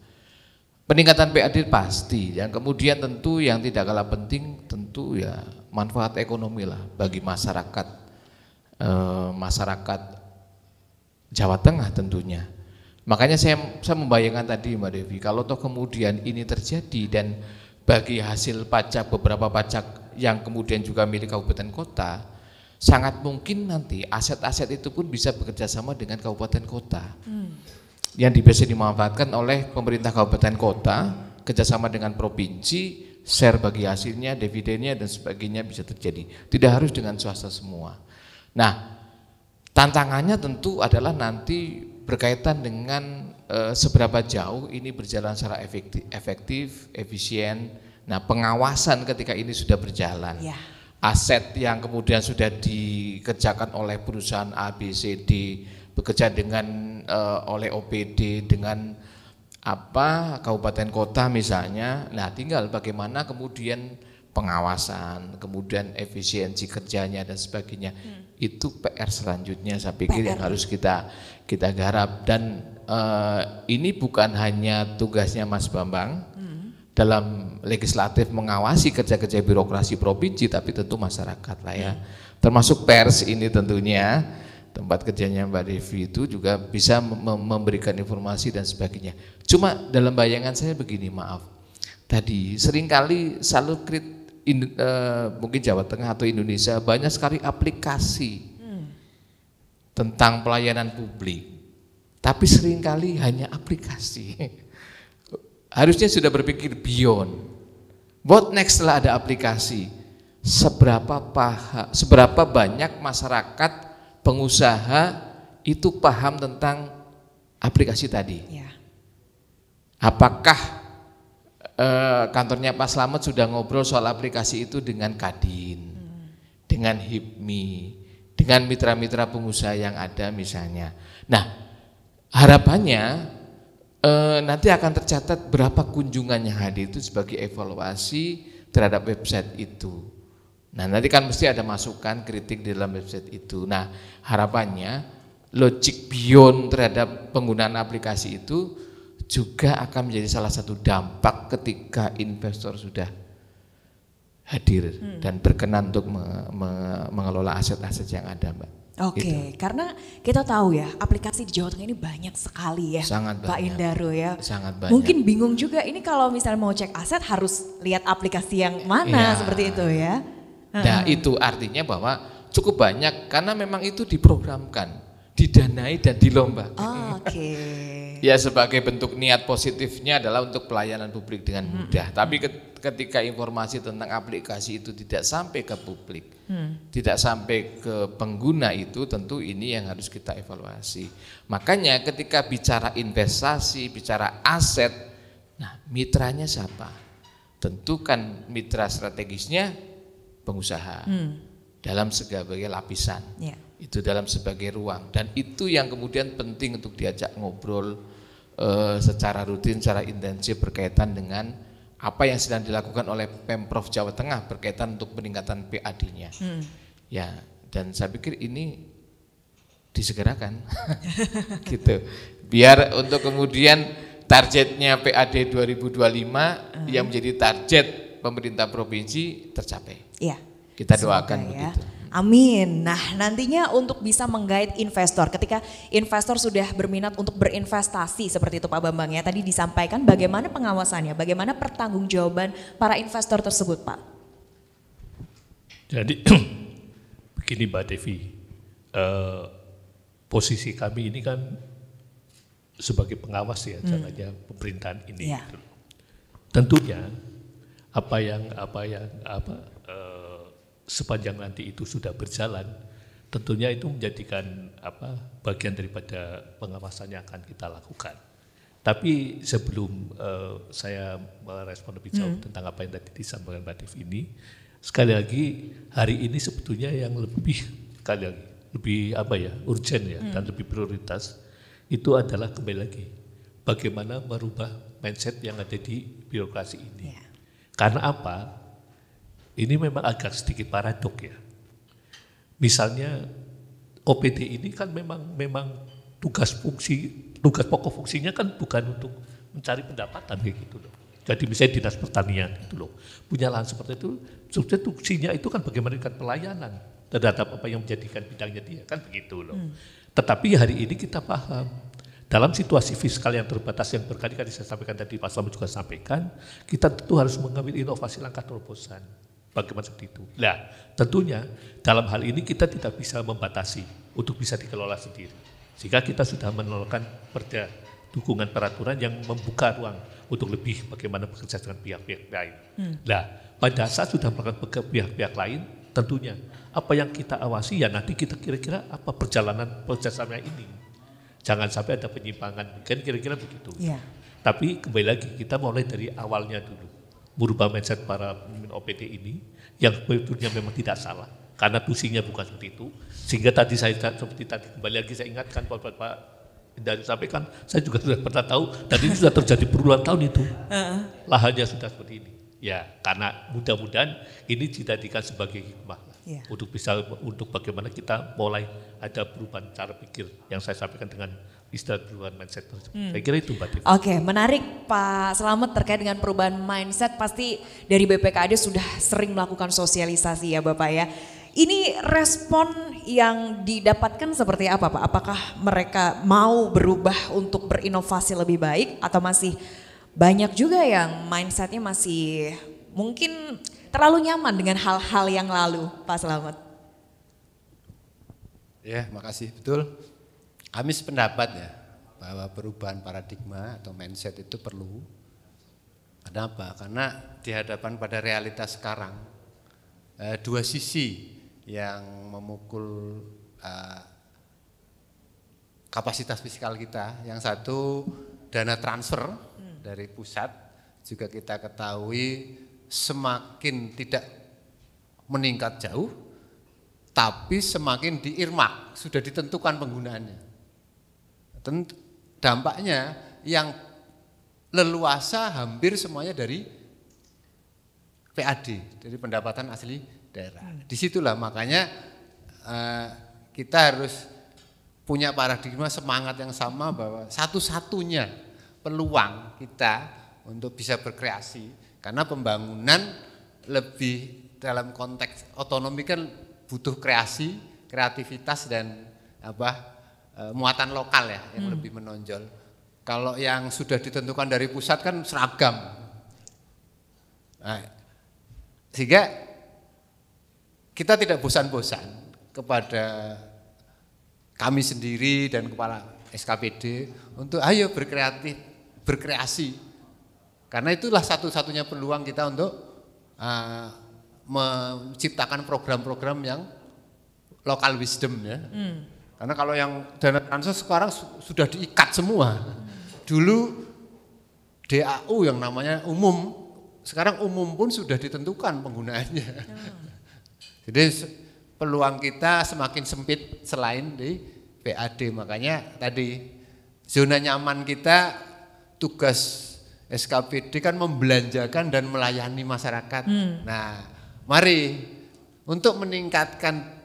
Peningkatan PAD pasti, Dan kemudian tentu yang tidak kalah penting tentu ya manfaat ekonomi lah bagi masyarakat e, masyarakat Jawa Tengah tentunya. Makanya saya saya membayangkan tadi Mbak Devi kalau toh kemudian ini terjadi dan bagi hasil pajak beberapa pajak yang kemudian juga milik kabupaten kota, sangat mungkin nanti aset-aset itu pun bisa bekerja sama dengan kabupaten kota. Hmm. Yang biasa dimanfaatkan oleh pemerintah kabupaten kota, kerjasama dengan provinsi, share bagi hasilnya, dividennya dan sebagainya bisa terjadi. Tidak harus dengan swasta semua. Nah, tantangannya tentu adalah nanti berkaitan dengan e, seberapa jauh ini berjalan secara efektif, efektif efisien, Nah pengawasan ketika ini sudah berjalan. Ya. Aset yang kemudian sudah dikerjakan oleh perusahaan ABCD bekerja dengan uh, oleh OPD dengan apa kabupaten kota misalnya. Nah tinggal bagaimana kemudian pengawasan, kemudian efisiensi kerjanya dan sebagainya. Hmm. Itu PR selanjutnya saya pikir PR. yang harus kita kita garap dan uh, ini bukan hanya tugasnya Mas Bambang, dalam legislatif mengawasi kerja-kerja birokrasi provinsi tapi tentu masyarakat lah ya termasuk pers ini tentunya tempat kerjanya Mbak Devi itu juga bisa memberikan informasi dan sebagainya cuma dalam bayangan saya begini maaf tadi seringkali selalu krit in, uh, eh, mungkin Jawa Tengah atau Indonesia banyak sekali aplikasi hmm. tentang pelayanan publik tapi seringkali hanya aplikasi harusnya sudah berpikir beyond. What next setelah ada aplikasi? Seberapa paha, seberapa banyak masyarakat pengusaha itu paham tentang aplikasi tadi? Ya. Apakah eh, kantornya Pak Slamet sudah ngobrol soal aplikasi itu dengan Kadin, hmm. dengan HIPMI, dengan mitra-mitra pengusaha yang ada misalnya. Nah, harapannya e, nanti akan tercatat berapa kunjungannya hadir itu sebagai evaluasi terhadap website itu. Nah nanti kan mesti ada masukan kritik di dalam website itu. Nah harapannya logic beyond terhadap penggunaan aplikasi itu juga akan menjadi salah satu dampak ketika investor sudah hadir hmm. dan berkenan untuk me me mengelola aset-aset yang ada, Mbak. Oke, okay, gitu. karena kita tahu ya aplikasi di Jawa Tengah ini banyak sekali ya, Sangat banyak. Pak Indaro ya. Sangat banyak. Mungkin bingung juga ini kalau misalnya mau cek aset harus lihat aplikasi yang mana ya. seperti itu ya. Nah uh itu artinya bahwa cukup banyak karena memang itu diprogramkan didanai dan dilombakan. Oh, Oke. Okay. ya sebagai bentuk niat positifnya adalah untuk pelayanan publik dengan hmm. mudah. Tapi ketika informasi tentang aplikasi itu tidak sampai ke publik, hmm. tidak sampai ke pengguna itu tentu ini yang harus kita evaluasi. Makanya ketika bicara investasi, bicara aset, nah mitranya siapa? Tentukan mitra strategisnya pengusaha hmm. dalam segala lapisan. Yeah itu dalam sebagai ruang dan itu yang kemudian penting untuk diajak ngobrol e, secara rutin secara intensif berkaitan dengan apa yang sedang dilakukan oleh Pemprov Jawa Tengah berkaitan untuk peningkatan PAD-nya. Hmm. Ya, dan saya pikir ini disegerakan. gitu. Biar untuk kemudian targetnya PAD 2025 hmm. yang menjadi target pemerintah provinsi tercapai. Iya. Kita doakan Semoga ya. begitu. Amin. Nah, nantinya untuk bisa menggait investor ketika investor sudah berminat untuk berinvestasi seperti itu Pak Bambang ya. Tadi disampaikan bagaimana pengawasannya, bagaimana pertanggungjawaban para investor tersebut, Pak. Jadi begini Mbak Devi, eh, posisi kami ini kan sebagai pengawas ya, hmm. caranya pemerintahan ini. Ya. Tentunya apa yang apa yang apa sepanjang nanti itu sudah berjalan, tentunya itu menjadikan apa bagian daripada pengawasannya akan kita lakukan. Tapi sebelum uh, saya merespon lebih jauh hmm. tentang apa yang tadi disampaikan Mbak Dev ini, sekali lagi hari ini sebetulnya yang lebih sekali lagi lebih apa ya urgent ya hmm. dan lebih prioritas itu adalah kembali lagi bagaimana merubah mindset yang ada di birokrasi ini. Yeah. Karena apa? Ini memang agak sedikit paradok ya. Misalnya OPD ini kan memang memang tugas fungsi tugas pokok fungsinya kan bukan untuk mencari pendapatan kayak gitu loh. Jadi misalnya dinas pertanian itu loh punya lahan seperti itu, sebetulnya fungsinya itu kan bagaimana pelayanan terhadap apa yang menjadikan bidangnya dia kan begitu loh. Hmm. Tetapi hari ini kita paham dalam situasi fiskal yang terbatas yang berkali-kali saya sampaikan tadi Pak Slamet juga sampaikan, kita tentu harus mengambil inovasi langkah terobosan bagaimana seperti itu. Nah, tentunya dalam hal ini kita tidak bisa membatasi untuk bisa dikelola sendiri. Sehingga kita sudah menolakkan perda dukungan peraturan yang membuka ruang untuk lebih bagaimana bekerja dengan pihak-pihak lain. Hmm. Nah, pada saat sudah melakukan pihak-pihak lain, tentunya apa yang kita awasi ya nanti kita kira-kira apa perjalanan kerjasama ini. Jangan sampai ada penyimpangan, kan kira-kira begitu. Yeah. Tapi kembali lagi kita mulai dari awalnya dulu berubah mindset para pemimpin OPD ini yang sebetulnya memang tidak salah karena tusinya bukan seperti itu sehingga tadi saya seperti tadi kembali lagi saya ingatkan Pak, Pak Pak dan sampaikan saya juga sudah pernah tahu dan ini sudah terjadi berulang tahun itu lahannya sudah seperti ini ya karena mudah-mudahan ini dijadikan sebagai hikmah ya. untuk bisa untuk bagaimana kita mulai ada perubahan cara pikir yang saya sampaikan dengan istirahat mindset. Hmm. Saya kira itu Mbak Oke, okay, menarik Pak Selamat terkait dengan perubahan mindset. Pasti dari BPKD sudah sering melakukan sosialisasi ya Bapak ya. Ini respon yang didapatkan seperti apa Pak? Apakah mereka mau berubah untuk berinovasi lebih baik atau masih banyak juga yang mindsetnya masih mungkin terlalu nyaman dengan hal-hal yang lalu Pak Selamat? Ya, makasih. Betul kami sependapat ya bahwa perubahan paradigma atau mindset itu perlu. Kenapa? Karena dihadapan pada realitas sekarang eh, dua sisi yang memukul eh, kapasitas fiskal kita. Yang satu dana transfer hmm. dari pusat juga kita ketahui semakin tidak meningkat jauh, tapi semakin diirmak, sudah ditentukan penggunaannya. Tentu dampaknya yang leluasa hampir semuanya dari PAD, dari pendapatan asli daerah. Hmm. Disitulah makanya uh, kita harus punya paradigma semangat yang sama bahwa satu-satunya peluang kita untuk bisa berkreasi karena pembangunan lebih dalam konteks otonomi kan butuh kreasi, kreativitas dan apa Eh, muatan lokal ya yang hmm. lebih menonjol. Kalau yang sudah ditentukan dari pusat kan seragam. Nah, sehingga kita tidak bosan-bosan kepada kami sendiri dan kepala SKPD untuk ayo berkreatif, berkreasi. Karena itulah satu-satunya peluang kita untuk uh, menciptakan program-program yang lokal wisdom ya. Hmm karena kalau yang dana transfer sekarang sudah diikat semua. Dulu DAU yang namanya umum, sekarang umum pun sudah ditentukan penggunaannya. Hmm. Jadi peluang kita semakin sempit selain di PAD. Makanya tadi zona nyaman kita tugas SKPD kan membelanjakan dan melayani masyarakat. Hmm. Nah, mari untuk meningkatkan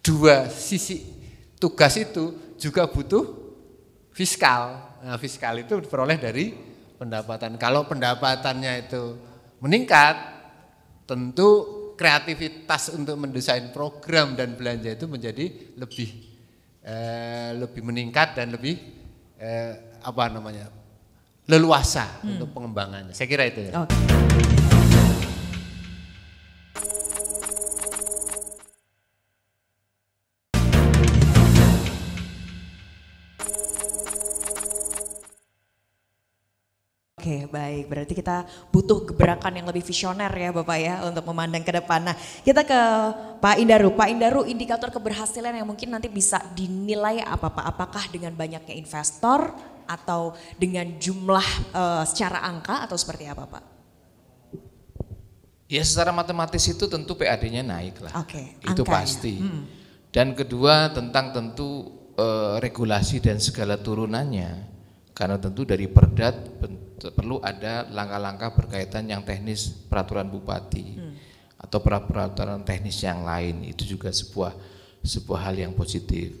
dua sisi tugas itu juga butuh fiskal. Nah, fiskal itu diperoleh dari pendapatan. Kalau pendapatannya itu meningkat, tentu kreativitas untuk mendesain program dan belanja itu menjadi lebih eh, lebih meningkat dan lebih eh, apa namanya leluasa hmm. untuk pengembangannya. Saya kira itu ya. Okay. Oke, baik. Berarti kita butuh gebrakan yang lebih visioner ya Bapak ya untuk memandang ke depan. Nah, kita ke Pak Indaru. Pak Indaru, indikator keberhasilan yang mungkin nanti bisa dinilai apa Pak? Apakah dengan banyaknya investor atau dengan jumlah uh, secara angka atau seperti apa Pak? Ya secara matematis itu tentu PAD-nya naik lah. Oke, itu angkanya. pasti. Hmm. Dan kedua tentang tentu uh, regulasi dan segala turunannya karena tentu dari Perdat perlu ada langkah-langkah berkaitan yang teknis peraturan bupati hmm. atau peraturan teknis yang lain itu juga sebuah sebuah hal yang positif.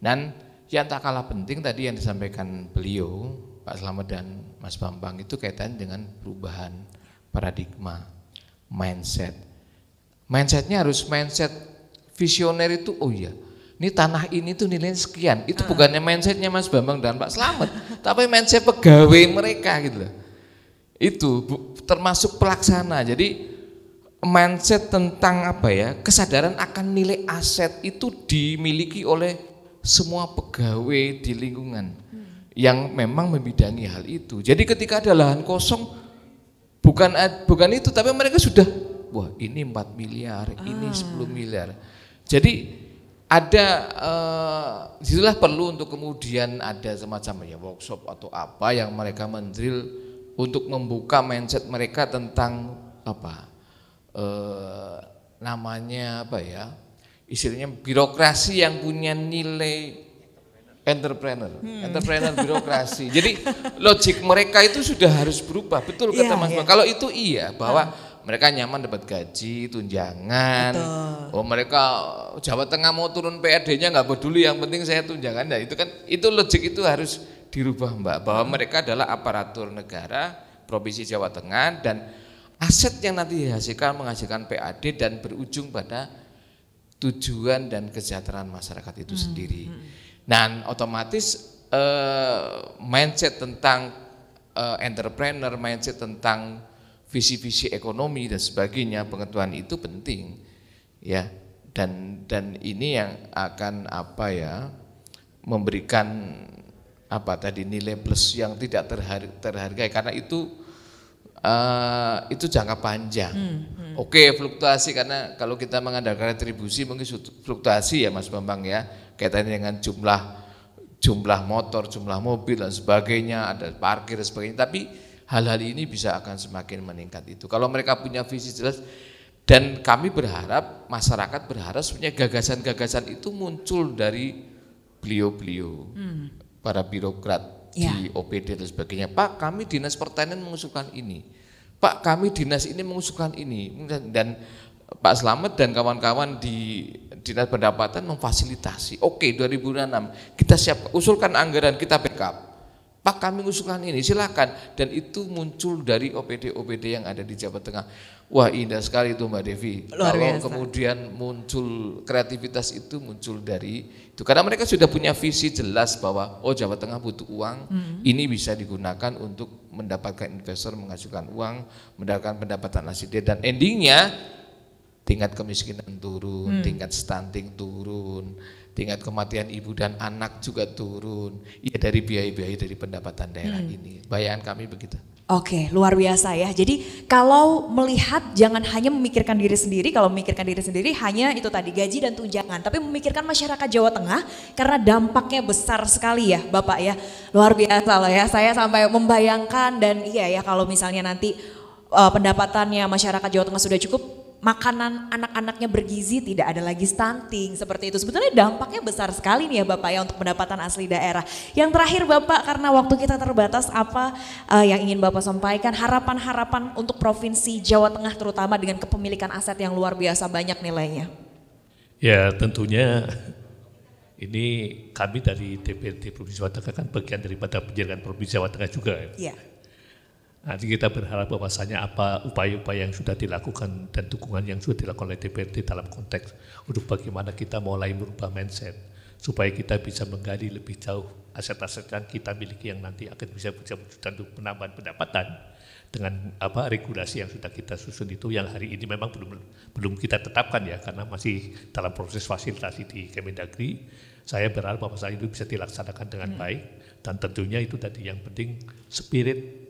Dan yang tak kalah penting tadi yang disampaikan beliau Pak Slamet dan Mas Bambang itu kaitan dengan perubahan paradigma, mindset. Mindsetnya harus mindset visioner itu oh iya ini tanah ini tuh nilai sekian. Itu uh. bukannya mindsetnya Mas Bambang dan Pak Slamet, tapi mindset pegawai mereka gitu loh. Itu bu, termasuk pelaksana. Jadi mindset tentang apa ya? Kesadaran akan nilai aset itu dimiliki oleh semua pegawai di lingkungan hmm. yang memang membidangi hal itu. Jadi ketika ada lahan kosong bukan bukan itu tapi mereka sudah wah ini 4 miliar, ah. ini 10 miliar. Jadi ada uh, disitulah perlu untuk kemudian ada semacam ya workshop atau apa yang mereka mendrill untuk membuka mindset mereka tentang apa uh, namanya apa ya istilahnya birokrasi yang punya nilai entrepreneur, hmm. entrepreneur birokrasi. Jadi logik mereka itu sudah harus berubah, betul yeah, kata iya, Mas. Yeah. Kalau itu iya bahwa hmm mereka nyaman dapat gaji, tunjangan. Betul. Oh mereka oh, Jawa Tengah mau turun PRD-nya nggak peduli, yang penting saya tunjangan. Nah itu kan itu logik itu harus dirubah mbak, bahwa mereka adalah aparatur negara provinsi Jawa Tengah dan aset yang nanti dihasilkan menghasilkan PAD dan berujung pada tujuan dan kesejahteraan masyarakat itu hmm. sendiri. Hmm. Dan Nah otomatis eh, mindset tentang eh, entrepreneur, mindset tentang visi-visi ekonomi dan sebagainya pengetahuan itu penting ya dan dan ini yang akan apa ya memberikan apa tadi nilai plus yang tidak terhar terhargai karena itu uh, itu jangka panjang. Hmm, hmm. Oke okay, fluktuasi karena kalau kita mengandalkan retribusi mungkin fluktuasi ya Mas Bambang ya kaitannya dengan jumlah jumlah motor, jumlah mobil dan sebagainya ada parkir dan sebagainya tapi hal-hal ini bisa akan semakin meningkat itu. Kalau mereka punya visi jelas dan kami berharap masyarakat berharap punya gagasan-gagasan itu muncul dari beliau-beliau hmm. para birokrat ya. di OPD dan sebagainya. Pak, kami dinas pertanian mengusulkan ini. Pak, kami dinas ini mengusulkan ini dan Pak Selamat dan kawan-kawan di Dinas Pendapatan memfasilitasi. Oke, 2006 kita siap usulkan anggaran kita backup Pak kami usulkan ini, silakan. Dan itu muncul dari OPD-OPD yang ada di Jawa Tengah. Wah indah sekali itu Mbak Devi. Luar biasa. Kalau kemudian muncul kreativitas itu muncul dari itu. Karena mereka sudah punya visi jelas bahwa oh Jawa Tengah butuh uang, hmm. ini bisa digunakan untuk mendapatkan investor menghasilkan uang, mendapatkan pendapatan asli dan endingnya tingkat kemiskinan turun, hmm. tingkat stunting turun, tingkat kematian ibu dan anak juga turun. Ya dari biaya-biaya dari pendapatan daerah hmm. ini. Bayangan kami begitu. Oke, luar biasa ya. Jadi kalau melihat jangan hanya memikirkan diri sendiri, kalau memikirkan diri sendiri hanya itu tadi gaji dan tunjangan, tapi memikirkan masyarakat Jawa Tengah karena dampaknya besar sekali ya, Bapak ya. Luar biasa loh ya. Saya sampai membayangkan dan iya ya kalau misalnya nanti uh, pendapatannya masyarakat Jawa Tengah sudah cukup makanan anak-anaknya bergizi tidak ada lagi stunting seperti itu. Sebetulnya dampaknya besar sekali nih ya Bapak ya untuk pendapatan asli daerah. Yang terakhir Bapak karena waktu kita terbatas apa uh, yang ingin Bapak sampaikan harapan-harapan untuk Provinsi Jawa Tengah terutama dengan kepemilikan aset yang luar biasa banyak nilainya. Ya tentunya ini kami dari DPRD Provinsi Jawa Tengah kan bagian daripada penjagaan Provinsi Jawa Tengah juga ya. Iya. Nanti kita berharap bahwasanya apa upaya-upaya yang sudah dilakukan dan dukungan yang sudah dilakukan oleh DPRD dalam konteks untuk bagaimana kita mulai merubah mindset supaya kita bisa menggali lebih jauh aset-aset yang kita miliki yang nanti akan bisa berjumpa untuk penambahan pendapatan dengan apa regulasi yang sudah kita susun itu yang hari ini memang belum belum kita tetapkan ya karena masih dalam proses fasilitasi di Kemendagri saya berharap bahwa itu bisa dilaksanakan dengan hmm. baik dan tentunya itu tadi yang penting spirit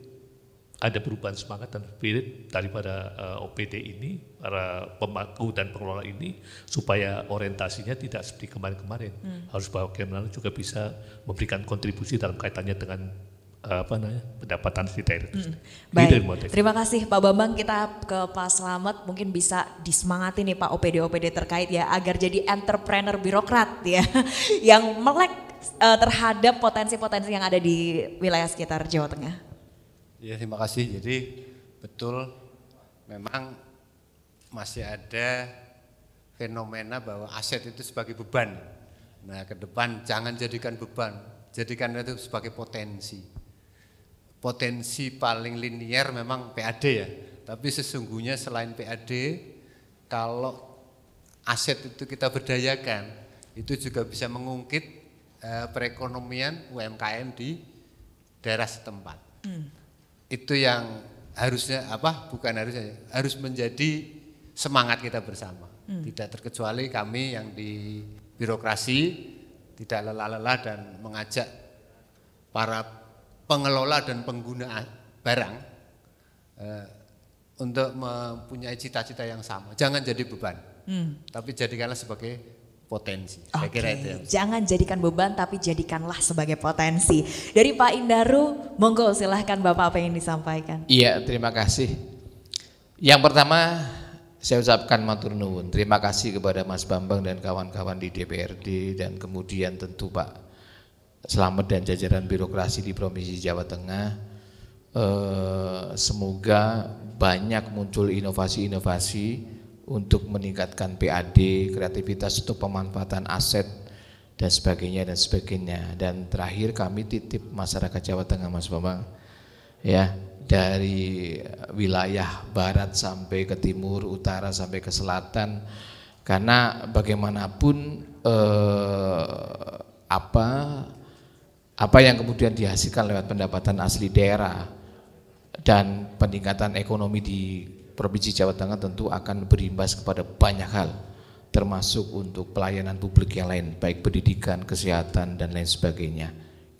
ada perubahan semangat dan spirit daripada uh, eh, OPD ini, para pemangku dan pengelola ini, supaya orientasinya tidak seperti kemarin-kemarin. Hmm. Harus bahwa Kemenlu juga bisa memberikan kontribusi dalam kaitannya dengan eh, apa namanya pendapatan si daerah itu. Hmm. Gitu Baik. Terima kasih Pak Bambang. Kita ke Pak Slamet mungkin bisa disemangati nih Pak OPD OPD terkait ya agar jadi entrepreneur birokrat ya yang melek uh, terhadap potensi-potensi yang ada di wilayah sekitar Jawa Tengah. Ya, terima kasih. Jadi betul memang masih ada fenomena bahwa aset itu sebagai beban. Nah, ke depan jangan jadikan beban, jadikan itu sebagai potensi. Potensi paling linier memang PAD ya, tapi sesungguhnya selain PAD kalau aset itu kita berdayakan, itu juga bisa mengungkit eh, perekonomian UMKM di daerah setempat. Hmm itu yang harusnya apa bukan harusnya harus menjadi semangat kita bersama hmm. tidak terkecuali kami yang di birokrasi tidak lelah-lelah dan mengajak para pengelola dan pengguna barang eh, untuk mempunyai cita-cita yang sama jangan jadi beban hmm. tapi jadikanlah sebagai potensi. Saya kira itu. Jangan jadikan beban tapi jadikanlah sebagai potensi. Dari Pak Indaru, monggo silahkan Bapak apa yang disampaikan. Iya, terima kasih. Yang pertama saya ucapkan matur nuwun. Terima kasih kepada Mas Bambang dan kawan-kawan di DPRD dan kemudian tentu Pak Selamat dan jajaran birokrasi di Provinsi Jawa Tengah. Eh, semoga banyak muncul inovasi-inovasi untuk meningkatkan PAD, kreativitas untuk pemanfaatan aset dan sebagainya dan sebagainya. Dan terakhir kami titip masyarakat Jawa Tengah Mas Bambang ya dari wilayah barat sampai ke timur, utara sampai ke selatan karena bagaimanapun eh, apa apa yang kemudian dihasilkan lewat pendapatan asli daerah dan peningkatan ekonomi di Provinsi Jawa Tengah tentu akan berimbas kepada banyak hal termasuk untuk pelayanan publik yang lain baik pendidikan, kesehatan dan lain sebagainya.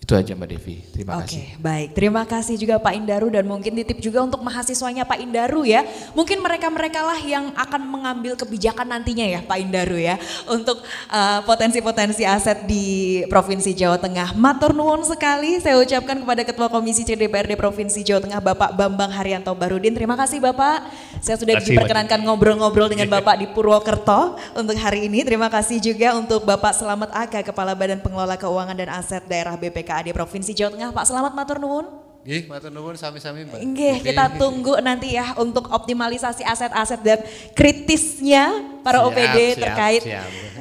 Itu aja Mbak Devi. Terima okay, kasih. Oke, baik. Terima kasih juga Pak Indaru dan mungkin titip juga untuk mahasiswanya Pak Indaru ya. Mungkin mereka-mereka lah yang akan mengambil kebijakan nantinya ya Pak Indaru ya untuk eh, potensi-potensi uh, aset di Provinsi Jawa Tengah. Matur nuwun sekali saya ucapkan kepada Ketua Komisi CDPRD Provinsi Jawa Tengah Bapak Bambang Haryanto Barudin. Terima kasih Bapak. Saya sudah kasih, diperkenankan ngobrol-ngobrol dengan iya. Bapak di Purwokerto untuk hari ini. Terima kasih juga untuk Bapak Selamat Aga Kepala Badan Pengelola Keuangan dan Aset Daerah BPK ada Provinsi Jawa Tengah. Pak Selamat Matur Nuwun. Nggih, matur nuwun sami-sami, Mbak. Nggih, kita tunggu nanti ya untuk optimalisasi aset-aset dan kritisnya para siap, OPD siap, terkait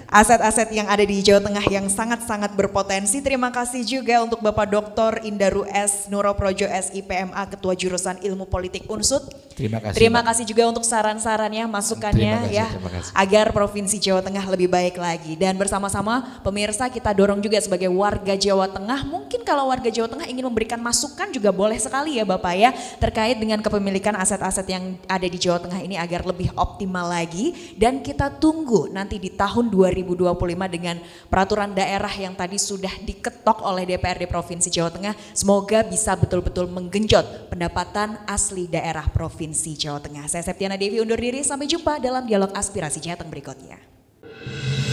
aset-aset yang ada di Jawa Tengah yang sangat-sangat berpotensi. Terima kasih juga untuk Bapak Dr. Indaru S. Nuroprojo SIPMA Ketua Jurusan Ilmu Politik Unsut. Terima kasih. Terima kasih Pak. juga untuk saran-sarannya, masukannya kasih, ya agar Provinsi Jawa Tengah lebih baik lagi. Dan bersama-sama pemirsa kita dorong juga sebagai warga Jawa Tengah, mungkin kalau warga Jawa Tengah ingin memberikan masukan juga boleh sekali ya Bapak ya terkait dengan kepemilikan aset-aset yang ada di Jawa Tengah ini agar lebih optimal lagi dan kita kita tunggu nanti di tahun 2025 dengan peraturan daerah yang tadi sudah diketok oleh DPRD Provinsi Jawa Tengah, semoga bisa betul-betul menggenjot pendapatan asli daerah Provinsi Jawa Tengah. Saya Septiana Dewi undur diri, sampai jumpa dalam dialog aspirasi Jateng berikutnya.